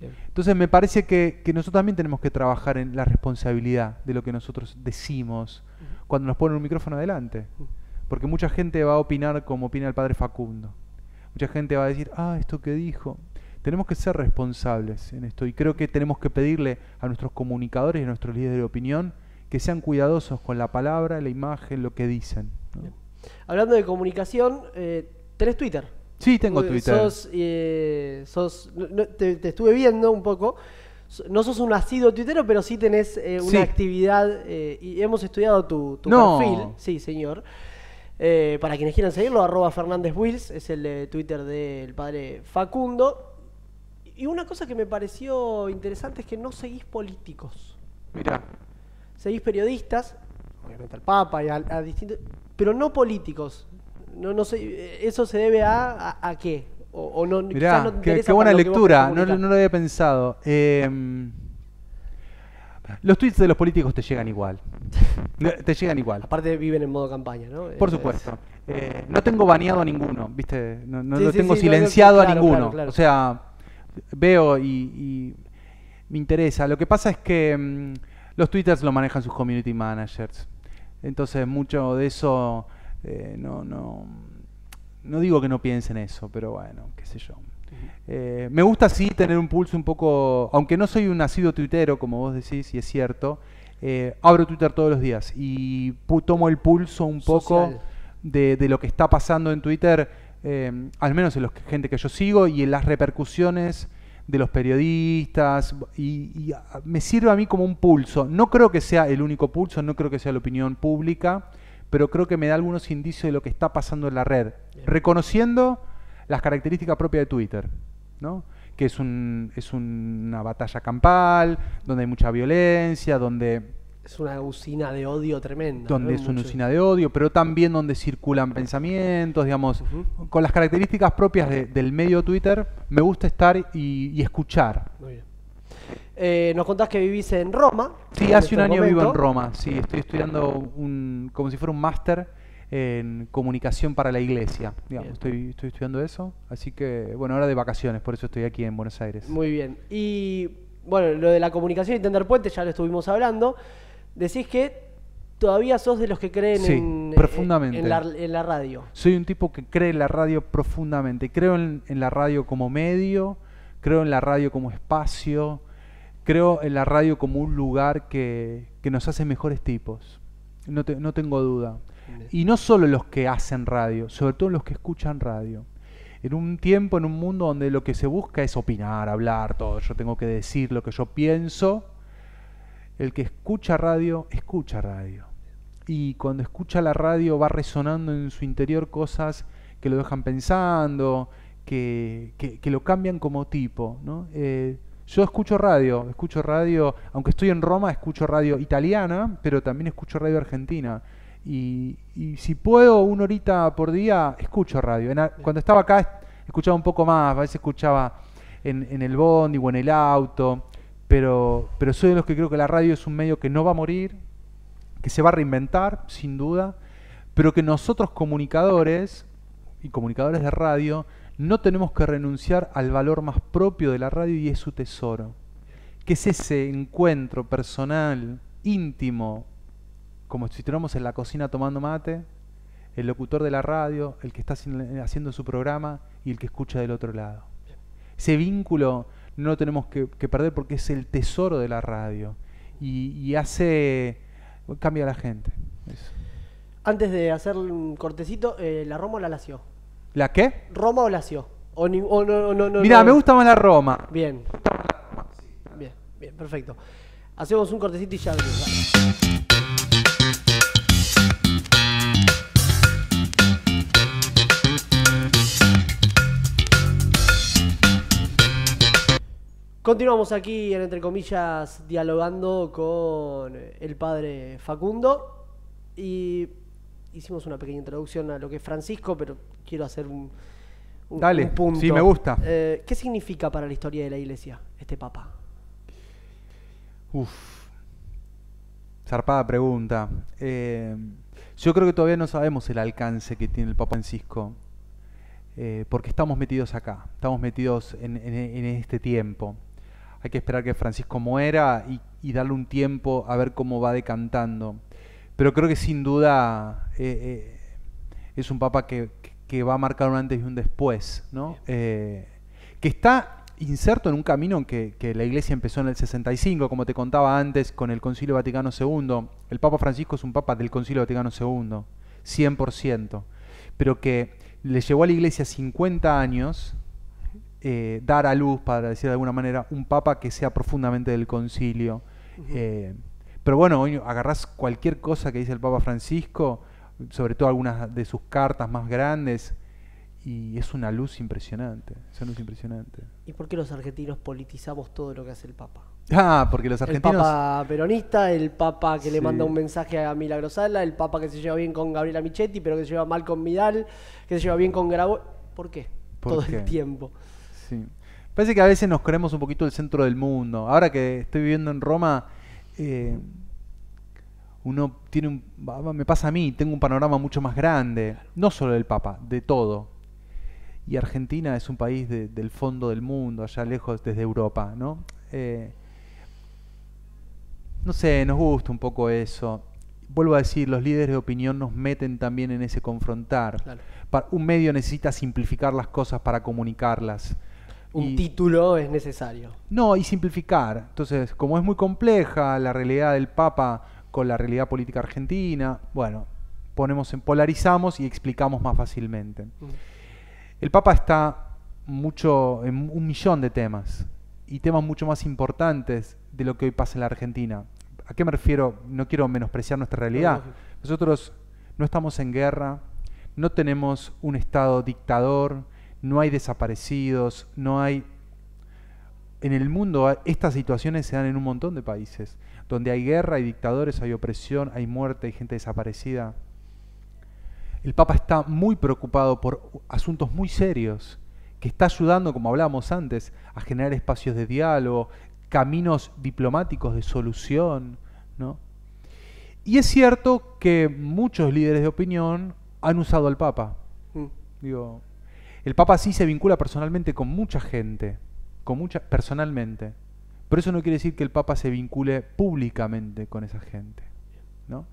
Entonces me parece que, nosotros también tenemos que trabajar en la responsabilidad de lo que nosotros decimos cuando nos ponen un micrófono adelante. Porque mucha gente va a opinar como opina el padre Facundo. Mucha gente va a decir, ah, esto que dijo. Tenemos que ser responsables en esto y creo que tenemos que pedirle a nuestros comunicadores y a nuestros líderes de opinión que sean cuidadosos con la palabra, la imagen, lo que dicen. Hablando de comunicación, eh, Twitter. Sí, tengo Twitter. Sos, eh, te, estuve viendo un poco. No sos un nacido tuitero, pero sí tenés eh, una actividad eh, y hemos estudiado tu, perfil. Sí, señor. para quienes quieran seguirlo, arroba Fernández Wills, es el Twitter del padre Facundo. Y una cosa que me pareció interesante es que no seguís políticos. Mirá. Seguís periodistas, obviamente al Papa y a distintos, pero no políticos. No, no sé, ¿eso se debe a, a, qué? O, no, Mirá, qué, buena lectura, no, lo había pensado. Em, los tweets de los políticos te llegan igual. te llegan igual. Aparte viven en modo campaña, ¿no? Por supuesto. Eh, no tengo baneado a ninguno, ¿viste? No, no, tengo silenciado a ninguno. O sea, veo y, me interesa. Lo que pasa es que em, los twitters lo manejan sus community managers. Entonces mucho de eso eh, no, no, no digo que no piensen eso, pero bueno, qué sé yo. Eh, me gusta sí tener un pulso un poco, aunque no soy un nacido tuitero, como vos decís, y es cierto, eh, abro Twitter todos los días y tomo el pulso un poco de, lo que está pasando en Twitter, al menos en la gente que yo sigo y en las repercusiones de los periodistas y, y, me sirve a mí como un pulso. No creo que sea el único pulso, no creo que sea la opinión pública, pero creo que me da algunos indicios de lo que está pasando en la red, reconociendo las características propias de Twitter, ¿no? que es, un, es una batalla campal, donde hay mucha violencia, donde... Es una usina de odio tremenda. Donde es una usina de odio, pero también donde circulan pensamientos, digamos, con las características propias del medio Twitter, me gusta estar y, y escuchar. Muy bien eh, nos contás que vivís en Roma. Sí, hace un este año vivo en Roma, sí, estoy estudiando un, como si fuera un máster en comunicación para la iglesia. estoy, estudiando eso, así que bueno, ahora de vacaciones, por eso estoy aquí en Buenos Aires. Muy bien, y bueno, lo de la comunicación y tender puentes ya lo estuvimos hablando. Decís que todavía sos de los que creen eh, en, profundamente. En la, radio. Soy un tipo que cree en la radio profundamente. Creo en, la radio como medio, creo en la radio como espacio, creo en la radio como un lugar que, nos hace mejores tipos. No, tengo duda. Y no solo los que hacen radio, sobre todo los que escuchan radio. En un tiempo, en un mundo donde lo que se busca es opinar, hablar, todo. Yo tengo que decir lo que yo pienso. El que escucha radio, escucha radio. Y cuando escucha la radio va resonando en su interior cosas que lo dejan pensando, que, lo cambian como tipo. ¿no? Eh, yo escucho radio, escucho radio, aunque estoy en Roma, escucho radio italiana, pero también escucho radio argentina. Y, si puedo, una horita por día, escucho radio. cuando estaba acá, escuchaba un poco más, a veces escuchaba en, el bondi o en el auto, pero, pero soy de los que creo que la radio es un medio que no va a morir, que se va a reinventar, sin duda, pero que nosotros comunicadores y comunicadores de radio no tenemos que renunciar al valor más propio de la radio y es su tesoro, que es ese encuentro personal, íntimo, como si estuviéramos en la cocina tomando mate, el locutor de la radio, el que está eh, haciendo su programa y el que escucha del otro lado. Ese vínculo no lo tenemos que, perder porque es el tesoro de la radio y, hace, cambia a la gente. Antes de hacer un cortecito, eh, la Romo la lació. ¿La qué? ¿Roma o Lazio? O, Mirá, me gusta más la Roma. Bien. Bien, bien, perfecto. Hacemos un cortecito y ya Continuamos aquí en Entre Comillas dialogando con el padre Facundo y hicimos una pequeña introducción a lo que es Francisco, pero quiero hacer un, un, Dale, punto. Sí, me gusta. Eh, ¿Qué significa para la historia de la iglesia este papa? Uf. Zarpada pregunta. Eh, yo creo que todavía no sabemos el alcance que tiene el Papa Francisco, eh, porque estamos metidos acá, estamos metidos en, este tiempo. Hay que esperar que Francisco muera y, darle un tiempo a ver cómo va decantando. Pero creo que sin duda es un Papa que que va a marcar un antes y un después, ¿no? Eh, que está inserto en un camino que, que, la iglesia empezó en el 65, como te contaba antes, con el Concilio Vaticano II. El Papa Francisco es un papa del Concilio Vaticano II, 100%, pero que le llevó a la iglesia 50 años eh, dar a luz, para decir de alguna manera, un papa que sea profundamente del concilio. Eh, pero bueno, agarras agarrás cualquier cosa que dice el Papa Francisco sobre todo algunas de sus cartas más grandes, y es una luz impresionante, es una luz impresionante. ¿Y por qué los argentinos politizamos todo lo que hace el Papa? Ah, porque los argentinos... El Papa peronista, el Papa que le manda un mensaje a Milagrosala, el Papa que se lleva bien con Gabriela Michetti, pero que se lleva mal con Vidal, que se lleva bien con Grabo... ¿Por qué? todo el tiempo. Sí. Parece que a veces nos creemos un poquito el centro del mundo. Ahora que estoy viviendo en Roma... Eh, uno tiene un, me pasa a mí, tengo un panorama mucho más grande, no solo del Papa, de todo. Y Argentina es un país del fondo del mundo, allá lejos desde Europa, ¿no? Eh, no sé, nos gusta un poco eso. Vuelvo a decir, los líderes de opinión nos meten también en ese confrontar. un medio necesita simplificar las cosas para comunicarlas. Un título es necesario. No, y simplificar. Entonces, como es muy compleja la realidad del Papa, con la realidad política argentina. Bueno, ponemos en, polarizamos y explicamos más fácilmente. Mm. El Papa está mucho en un millón de temas y temas mucho más importantes de lo que hoy pasa en la Argentina. ¿A qué me refiero? No quiero menospreciar nuestra realidad. Nosotros no estamos en guerra, no tenemos un Estado dictador, no hay desaparecidos, no hay... En el mundo estas situaciones se dan en un montón de países donde hay guerra, hay dictadores, hay opresión, hay muerte, hay gente desaparecida. El Papa está muy preocupado por asuntos muy serios, que está ayudando, como hablábamos antes, a generar espacios de diálogo, caminos diplomáticos de solución. Y es cierto que muchos líderes de opinión han usado al Papa. Mm. el Papa sí se vincula personalmente con mucha gente, con mucha, personalmente. Pero eso no quiere decir que el Papa se vincule públicamente con esa gente. ¿no?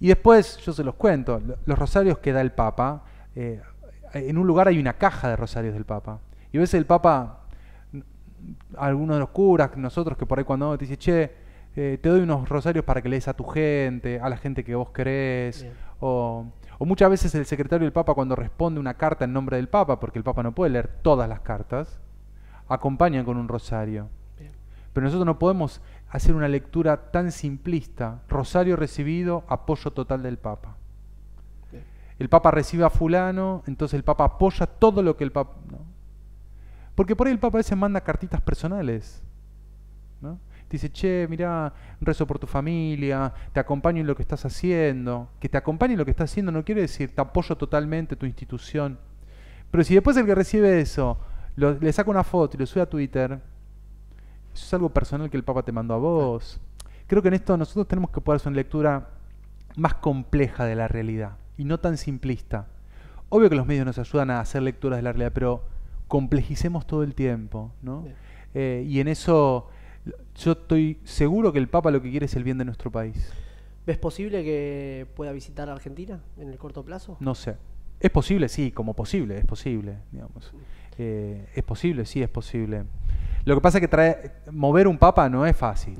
Y después, yo se los cuento, los rosarios que da el Papa, eh, en un lugar hay una caja de rosarios del Papa. Y a veces el Papa, mm, algunos de los curas, nosotros que por ahí cuando te dice, che, eh, te doy unos rosarios para que lees a tu gente, a la gente que vos crees, o, muchas veces el secretario del Papa cuando responde una carta en nombre del Papa, porque el Papa no puede leer todas las cartas, acompañan con un rosario. Pero nosotros no podemos hacer una lectura tan simplista. Rosario recibido, apoyo total del Papa. El Papa recibe a fulano, entonces el Papa apoya todo lo que el Papa... Porque por ahí el Papa a veces manda cartitas personales. ¿no? Dice, che, mirá, rezo por tu familia, te acompaño en lo que estás haciendo. Que te acompañe en lo que estás haciendo no quiere decir te apoyo totalmente tu institución. Pero si después el que recibe eso le saca una foto y lo sube a Twitter, es algo personal que el Papa te mandó a vos. Creo que en esto nosotros tenemos que poder hacer una lectura más compleja de la realidad y no tan simplista. Obvio que los medios nos ayudan a hacer lecturas de la realidad, pero complejicemos todo el tiempo, ¿no? Eh, y en eso yo estoy seguro que el Papa lo que quiere es el bien de nuestro país. ¿Es posible que pueda visitar Argentina en el corto plazo? No sé. Es posible, sí, como posible, es posible, digamos. Eh, es posible, sí, es posible. Lo que pasa es que trae, mover un papa no es fácil.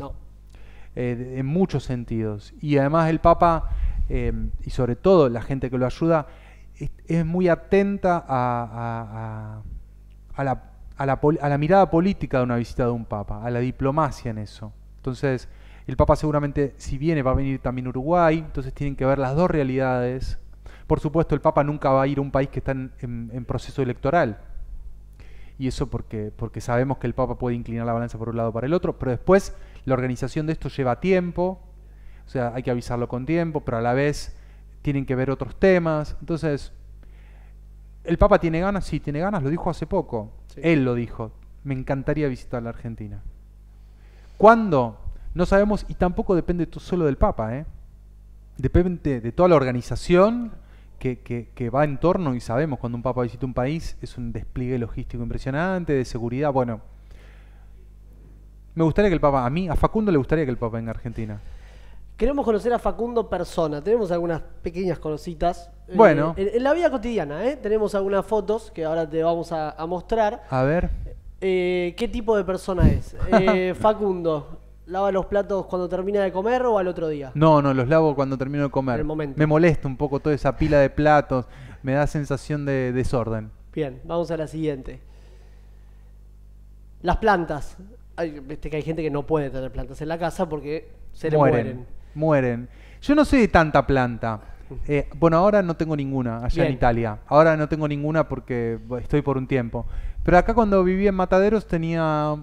Eh, en muchos sentidos. Y además el papa, eh, y sobre todo la gente que lo ayuda, es, muy atenta a, la, mirada política de una visita de un papa, a la diplomacia en eso. Entonces, el papa seguramente, si viene, va a venir también Uruguay, entonces tienen que ver las dos realidades. Por supuesto, el papa nunca va a ir a un país que está en proceso electoral y eso porque, porque sabemos que el Papa puede inclinar la balanza por un lado para el otro, pero después la organización de esto lleva tiempo, o sea, hay que avisarlo con tiempo, pero a la vez tienen que ver otros temas, entonces, ¿el Papa tiene ganas? Sí, tiene ganas, lo dijo hace poco, él lo dijo, me encantaría visitar la Argentina. ¿Cuándo? No sabemos y tampoco depende solo del Papa, ¿eh? depende de toda la organización que, va en torno, y sabemos cuando un papa visita un país, es un despliegue logístico impresionante, de seguridad. Bueno, me gustaría que el papa, a mí, a Facundo le gustaría que el papa venga a Argentina. Queremos conocer a Facundo persona. Tenemos algunas pequeñas cositas. Eh, bueno. en, la vida cotidiana, ¿eh? Tenemos algunas fotos que ahora te vamos a, mostrar. A ver. Eh, ¿Qué tipo de persona es? <laughs> Facundo, ¿Lava los platos cuando termina de comer o al otro día? No, no, los lavo cuando termino de comer. Me molesta un poco toda esa pila de platos, me da sensación de desorden. Bien, vamos a la siguiente. Las plantas. Hay, viste que hay gente que no puede tener plantas en la casa porque se le mueren. Mueren. Yo no soy de tanta planta. Eh, bueno, ahora no tengo ninguna allá en Italia. Ahora no tengo ninguna porque estoy por un tiempo. Pero acá cuando vivía en Mataderos tenía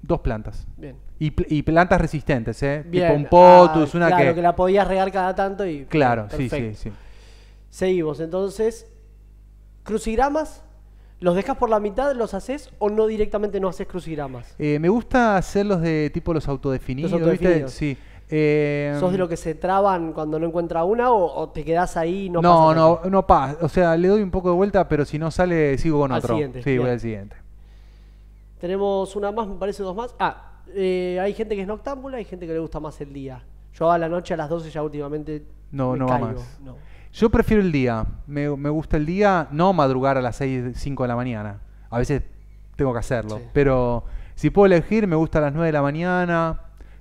dos plantas. Bien. Y, plantas resistentes, ¿eh? Bien. Tipo un potus, ah, una que... claro, que... la podías regar cada tanto y... Claro, sí, sí, sí. Seguimos, entonces, crucigramas, ¿los dejas por la mitad, los haces o no directamente no haces crucigramas? Eh, me gusta hacerlos de tipo los autodefinidos, los Sí. Eh, ¿Sos de eh, lo que se traban cuando no encuentra una o, te quedas ahí y no, no pasa? No, no, no pasa. O sea, le doy un poco de vuelta, pero si no sale, sigo con otro. Siguiente, sí, voy al siguiente. Tenemos una más, me parece dos más. Ah, eh, hay gente que es noctámbula, hay gente que le gusta más el día. Yo a la noche a las 12 ya últimamente no, no Va más. Yo prefiero el día. Me, gusta el día, no madrugar a las 6, 5 de la mañana. A veces tengo que hacerlo. Pero si puedo elegir, me gusta a las 9 de la mañana,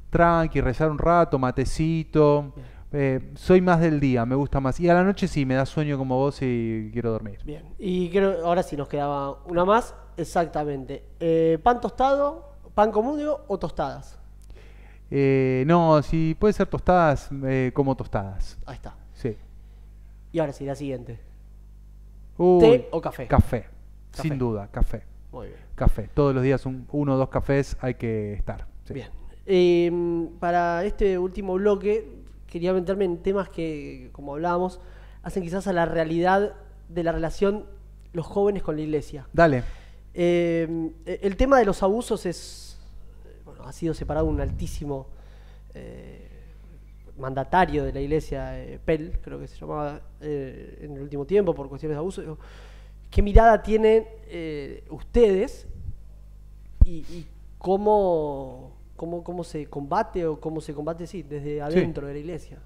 tranqui, rezar un rato, matecito. Eh, soy más del día, me gusta más. Y a la noche sí, me da sueño como vos y quiero dormir. Bien, y creo, ahora sí nos quedaba una más. Exactamente. Eh, pan tostado, ¿Pan común o tostadas? Eh, no, si puede ser tostadas, eh, como tostadas. Ahí está. Sí. Y ahora sí, la siguiente. ¿Té o café? café? sin duda, café. Muy bien. Café. Todos los días un, uno o dos cafés hay que estar. Bien. Em, para este último bloque quería meterme en temas que, como hablábamos, hacen quizás a la realidad de la relación los jóvenes con la iglesia. Dale. Eh, el tema de los abusos es, ha sido separado un altísimo eh, mandatario de la iglesia, eh, Pell, creo que se llamaba eh, en el último tiempo por cuestiones de abuso. ¿Qué mirada tienen ustedes y, cómo, cómo, se combate o cómo se combate, sí, desde adentro de la iglesia?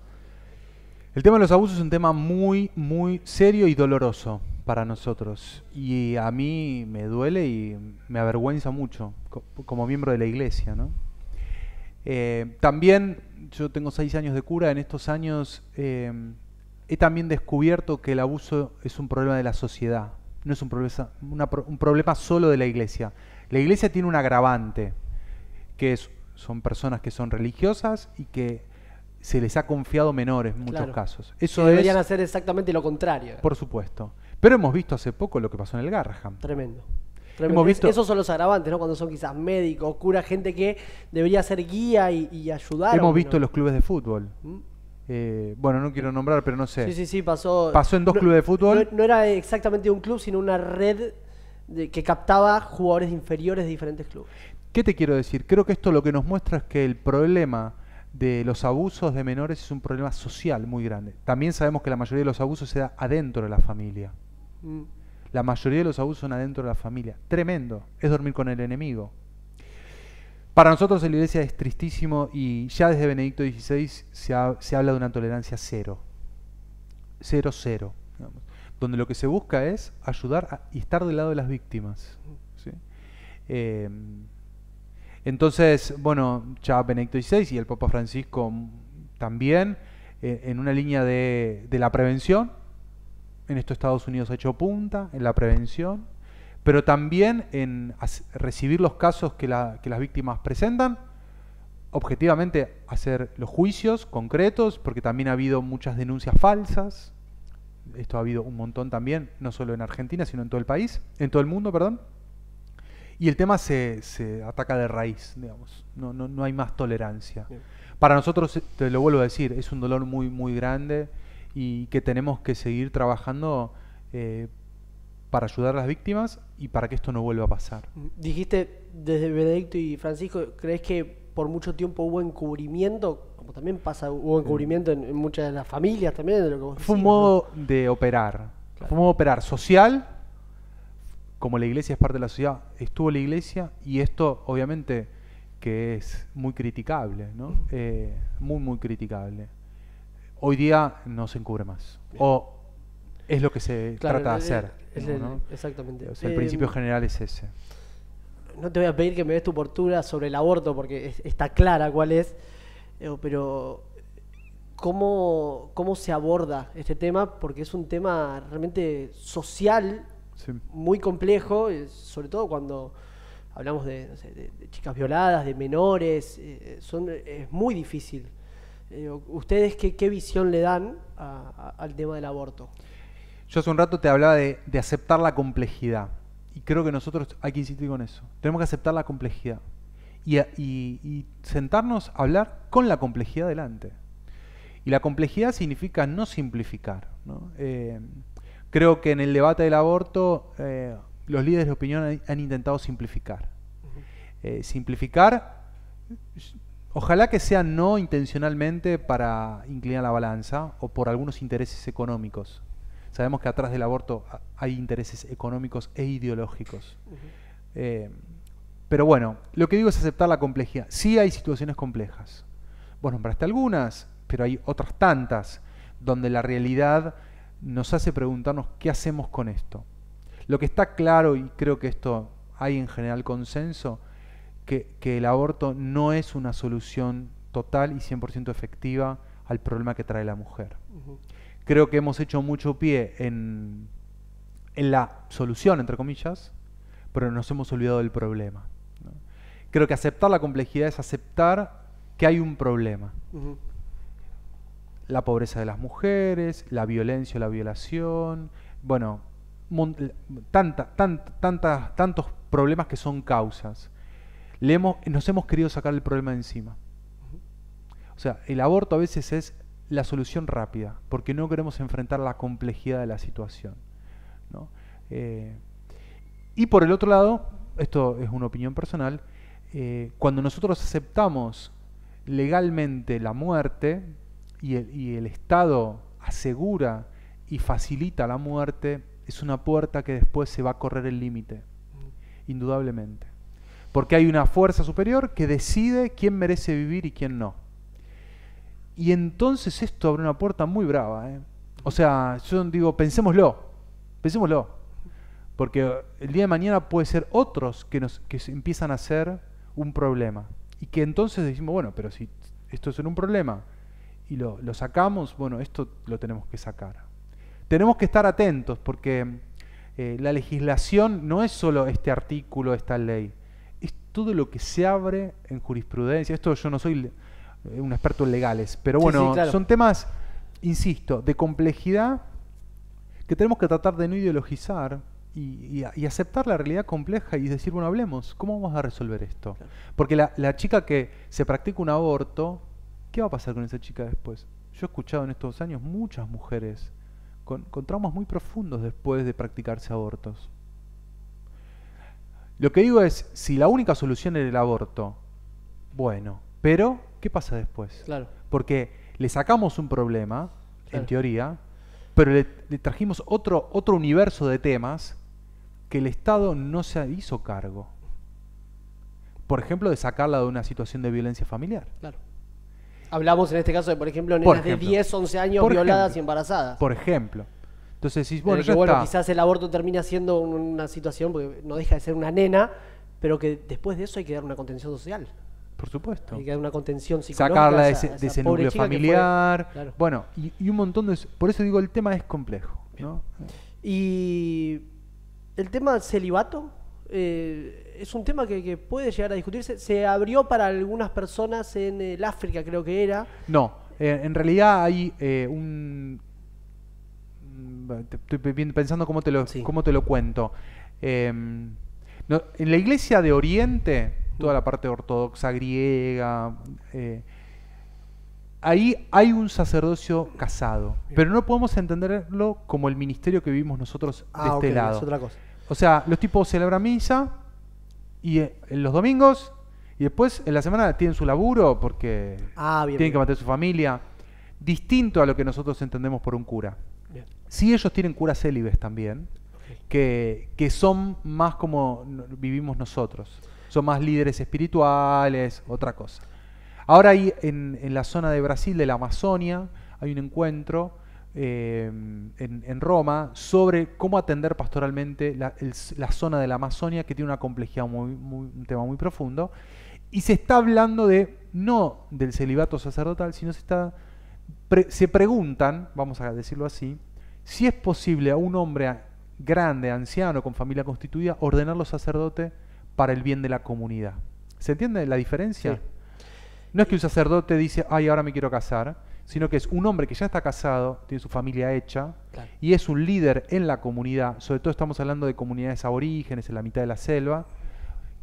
El tema de los abusos es un tema muy, muy serio y doloroso para nosotros. Y a mí me duele y me avergüenza mucho como miembro de la iglesia. ¿no? Eh, también yo tengo seis años de cura, en estos años em, he también descubierto que el abuso es un problema de la sociedad, no es un problema, un problema solo de la iglesia. La iglesia tiene un agravante, que son personas que son religiosas y que se les ha confiado menores en muchos casos. Eso deberían hacer exactamente lo contrario. Por supuesto. Pero hemos visto hace poco lo que pasó en el Garraham. Tremendo. Hemos visto... Esos son los agravantes, ¿no? Cuando son quizás médicos, cura, gente que debería ser guía y, ayudar. Hemos visto en los clubes de fútbol. ¿Mm? Eh, bueno, no quiero nombrar, pero no sé. Sí, sí, sí, pasó. Pasó en dos clubes de fútbol. No, era exactamente un club, sino una red que captaba jugadores inferiores de diferentes clubes. ¿Qué te quiero decir? Creo que esto lo que nos muestra es que el problema de los abusos de menores es un problema social muy grande. También sabemos que la mayoría de los abusos se da adentro de la familia. La mayoría de los abusos son adentro de la familia. Tremendo. Es dormir con el enemigo. Para nosotros en la iglesia es tristísimo y ya desde Benedicto XVI se, habla de una tolerancia cero. Cero, cero. Donde lo que se busca es ayudar y estar del lado de las víctimas. Em, entonces, bueno, ya Benedicto XVI y el Papa Francisco también, eh, en una línea de la prevención, en esto Estados Unidos ha hecho punta, en la prevención, pero también en recibir los casos que, las víctimas presentan, objetivamente hacer los juicios concretos, porque también ha habido muchas denuncias falsas, esto ha habido un montón también, no solo en Argentina, sino en todo el país, en todo el mundo, perdón. Y el tema se, ataca de raíz, digamos, no, no, hay más tolerancia. Para nosotros, te lo vuelvo a decir, es un dolor muy, muy grande y que tenemos que seguir trabajando eh, para ayudar a las víctimas y para que esto no vuelva a pasar. Mm, dijiste desde Benedicto y Francisco, ¿crees que por mucho tiempo hubo encubrimiento? Como también pasa, hubo encubrimiento en, muchas de las familias también. De Fue un modo de operar. Fue un modo de operar social, como la iglesia es parte de la sociedad, estuvo la iglesia y esto obviamente que es muy criticable, ¿no? Eh, muy, muy criticable hoy día no se encubre más. O es lo que se trata de hacer. Exactamente. el principio em, general es ese. No te voy a pedir que me des tu postura sobre el aborto, porque está clara cuál es, eh, pero ¿cómo, se aborda este tema, porque es un tema realmente social, muy complejo, eh, sobre todo cuando hablamos de, chicas violadas, de menores, eh, son, es muy difícil. Eh, ¿Ustedes qué, qué, visión le dan al tema del aborto? Yo hace un rato te hablaba de, aceptar la complejidad. Y creo que nosotros hay que insistir con eso. Tenemos que aceptar la complejidad. Y, sentarnos a hablar con la complejidad delante. Y la complejidad significa no simplificar. Eh, creo que en el debate del aborto eh, los líderes de opinión han, intentado simplificar. simplificar Ojalá que sea no intencionalmente para inclinar la balanza o por algunos intereses económicos. Sabemos que atrás del aborto hay intereses económicos e ideológicos. Eh, pero bueno, lo que digo es aceptar la complejidad. Sí hay situaciones complejas. Vos nombraste algunas, pero hay otras tantas donde la realidad nos hace preguntarnos qué hacemos con esto. Lo que está claro, y creo que esto hay en general consenso, que, el aborto no es una solución total y 100% efectiva al problema que trae la mujer. Creo que hemos hecho mucho pie en, la solución, entre comillas, pero nos hemos olvidado del problema. Creo que aceptar la complejidad es aceptar que hay un problema. La pobreza de las mujeres, la violencia, la violación, bueno, tanta, tantos problemas que son causas nos hemos querido sacar el problema de encima. O sea, el aborto a veces es la solución rápida, porque no queremos enfrentar la complejidad de la situación. Eh, y por el otro lado, esto es una opinión personal, eh, cuando nosotros aceptamos legalmente la muerte y el Estado asegura y facilita la muerte, es una puerta que después se va a correr el límite, indudablemente porque hay una fuerza superior que decide quién merece vivir y quién no. Y entonces esto abre una puerta muy brava. ¿eh? O sea, yo digo, pensémoslo, pensémoslo. Porque el día de mañana puede ser otros que, nos, que empiezan a ser un problema. Y que entonces decimos, bueno, pero si esto es un problema y lo, sacamos, bueno, esto lo tenemos que sacar. Tenemos que estar atentos porque eh, la legislación no es solo este artículo, esta ley es todo lo que se abre en jurisprudencia. Esto yo no soy eh, un experto en legales, pero bueno, son temas, insisto, de complejidad que tenemos que tratar de no ideologizar y, aceptar la realidad compleja y decir, bueno, hablemos, ¿cómo vamos a resolver esto? Porque la, chica que se practica un aborto, ¿qué va a pasar con esa chica después? Yo he escuchado en estos años muchas mujeres con traumas muy profundos después de practicarse abortos. Lo que digo es, si la única solución era el aborto, bueno, pero ¿qué pasa después? Claro. Porque le sacamos un problema, en teoría, pero le, trajimos otro, otro universo de temas que el Estado no se hizo cargo. Por ejemplo, de sacarla de una situación de violencia familiar. Claro. Hablamos en este caso de, por ejemplo, niñas de 10, 11 años violadas y embarazadas. Por ejemplo. Entonces bueno, quizás el aborto termina siendo una situación, porque no deja de ser una nena, pero que después de eso hay que dar una contención social. Por supuesto. Hay que dar una contención psicológica. Sacarla de ese, núcleo familiar. Bueno, y, un montón de... Por eso digo, el tema es complejo. Y el tema celibato eh, es un tema que, puede llegar a discutirse. Se abrió para algunas personas en eh, el África, creo que era. No, eh, en realidad hay un estoy pensando cómo te lo, te lo cuento. Em, en la iglesia de Oriente, toda la parte ortodoxa griega, eh, ahí hay un sacerdocio casado, pero no podemos entenderlo como el ministerio que vivimos nosotros de ah, este lado. Es otra cosa. O sea, los tipos celebran misa y eh, en los domingos y después en la semana tienen su laburo porque ah, tienen que mantener su familia, distinto a lo que nosotros entendemos por un cura. Si ellos tienen curas célibes también, que, son más como vivimos nosotros. Son más líderes espirituales, otra cosa. Ahora hay en, la zona de Brasil, de la Amazonia, hay un encuentro eh, en, Roma sobre cómo atender pastoralmente la, zona de la Amazonia, que tiene una complejidad muy, un tema muy profundo. Y se está hablando de, no del celibato sacerdotal, sino se está, se preguntan, vamos a decirlo así, si es posible a un hombre grande, anciano, con familia constituida, ordenarlo sacerdote para el bien de la comunidad. ¿Se entiende la diferencia? No es que un sacerdote dice, ay, ahora me quiero casar, sino que es un hombre que ya está casado, tiene su familia hecha, y es un líder en la comunidad, sobre todo estamos hablando de comunidades aborígenes, en la mitad de la selva,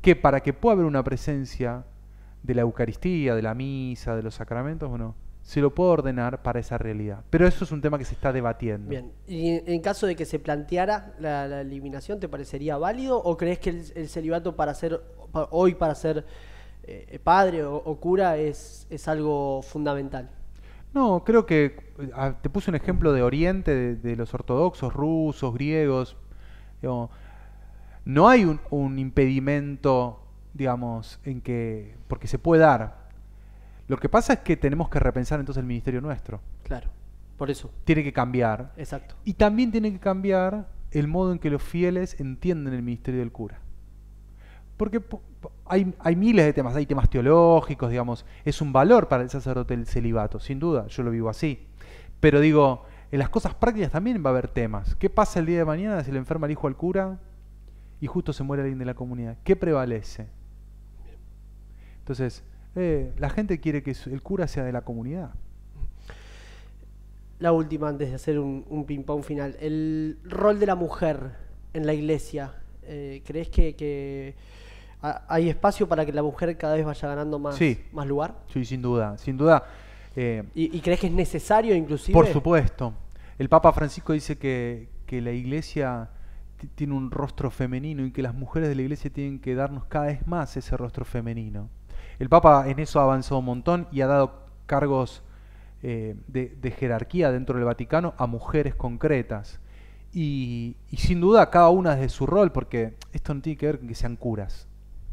que para que pueda haber una presencia de la Eucaristía, de la misa, de los sacramentos, bueno, se lo puedo ordenar para esa realidad. Pero eso es un tema que se está debatiendo. Bien, y en caso de que se planteara la, eliminación, ¿te parecería válido o crees que el, celibato para ser hoy para ser eh, padre o, cura es, algo fundamental? No, creo que te puse un ejemplo de Oriente, de, los ortodoxos rusos, griegos. no hay un, un impedimento, digamos, en que porque se puede dar, lo que pasa es que tenemos que repensar entonces el ministerio nuestro. Claro, por eso. Tiene que cambiar. Exacto. Y también tiene que cambiar el modo en que los fieles entienden el ministerio del cura. Porque hay, miles de temas, hay temas teológicos, digamos, es un valor para el sacerdote el celibato, sin duda, yo lo vivo así. Pero digo, en las cosas prácticas también va a haber temas. ¿Qué pasa el día de mañana si le enferma el hijo al cura y justo se muere alguien de la comunidad? ¿Qué prevalece? Entonces, eh, la gente quiere que el cura sea de la comunidad. La última, antes de hacer un, ping-pong final. El rol de la mujer en la iglesia. Eh, ¿Crees que, hay espacio para que la mujer cada vez vaya ganando más, más lugar? Sí, sin duda. Sin duda. Eh, ¿Y, crees que es necesario inclusive? Por supuesto. El Papa Francisco dice que la iglesia tiene un rostro femenino y que las mujeres de la iglesia tienen que darnos cada vez más ese rostro femenino. El Papa en eso ha avanzado un montón y ha dado cargos eh, de, jerarquía dentro del Vaticano a mujeres concretas. Y, sin duda cada una de su rol, porque esto no tiene que ver con que sean curas,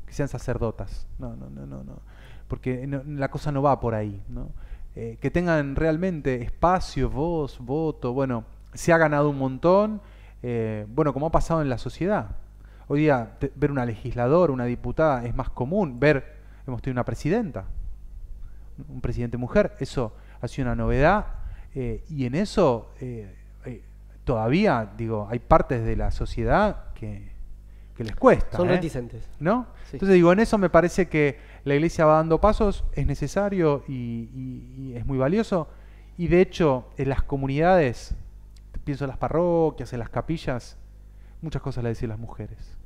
que sean sacerdotas. No, no, no, no. no. Porque la cosa no va por ahí. Eh, que tengan realmente espacio, voz, voto. Bueno, se ha ganado un montón. Eh, bueno, como ha pasado en la sociedad. Hoy día ver una legisladora, una diputada es más común. Ver hemos tenido una presidenta, un presidente mujer. Eso ha sido una novedad eh, y en eso eh, eh, todavía, digo, hay partes de la sociedad que, les cuesta. Son reticentes. ¿No? Entonces digo, en eso me parece que la iglesia va dando pasos, es necesario y, es muy valioso. Y de hecho, en las comunidades, pienso en las parroquias, en las capillas, muchas cosas las decían las mujeres.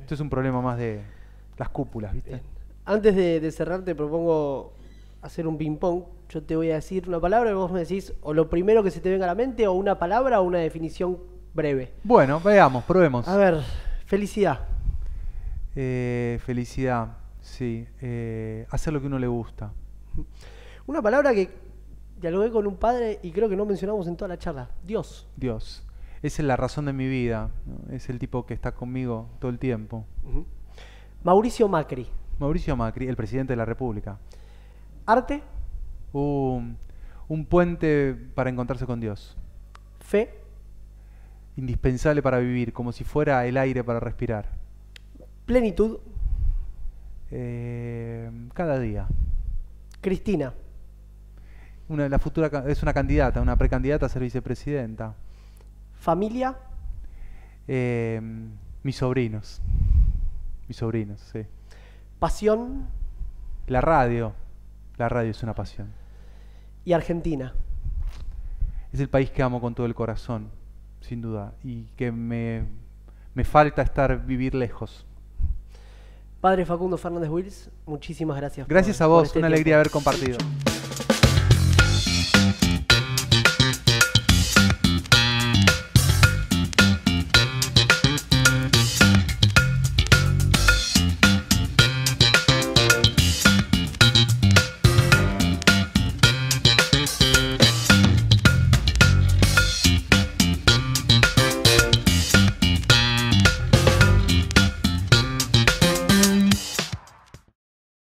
Esto es un problema más de las cúpulas, ¿viste? Antes de, cerrar, te propongo hacer un ping-pong. Yo te voy a decir una palabra y vos me decís o lo primero que se te venga a la mente, o una palabra o una definición breve. Bueno, veamos, probemos. A ver, felicidad. Eh, felicidad, sí. Eh, hacer lo que uno le gusta. Una palabra que dialogué con un padre y creo que no mencionamos en toda la charla. Dios. Dios. Esa es la razón de mi vida. Es el tipo que está conmigo todo el tiempo. Mauricio Macri. Mauricio Macri, el presidente de la República. Arte. Un, puente para encontrarse con Dios. Fe. Indispensable para vivir, como si fuera el aire para respirar. Plenitud. Eh, cada día. Cristina. Una, la futura es una candidata, una precandidata a ser vicepresidenta. Familia. Eh, mis sobrinos. Mis sobrinos, sí. Pasión. La radio. La radio es una pasión. Y Argentina. Es el país que amo con todo el corazón, sin duda, y que me, me falta estar vivir lejos. Padre Facundo Fernández Wills, muchísimas gracias. Gracias a vos, este una alegría haber compartido.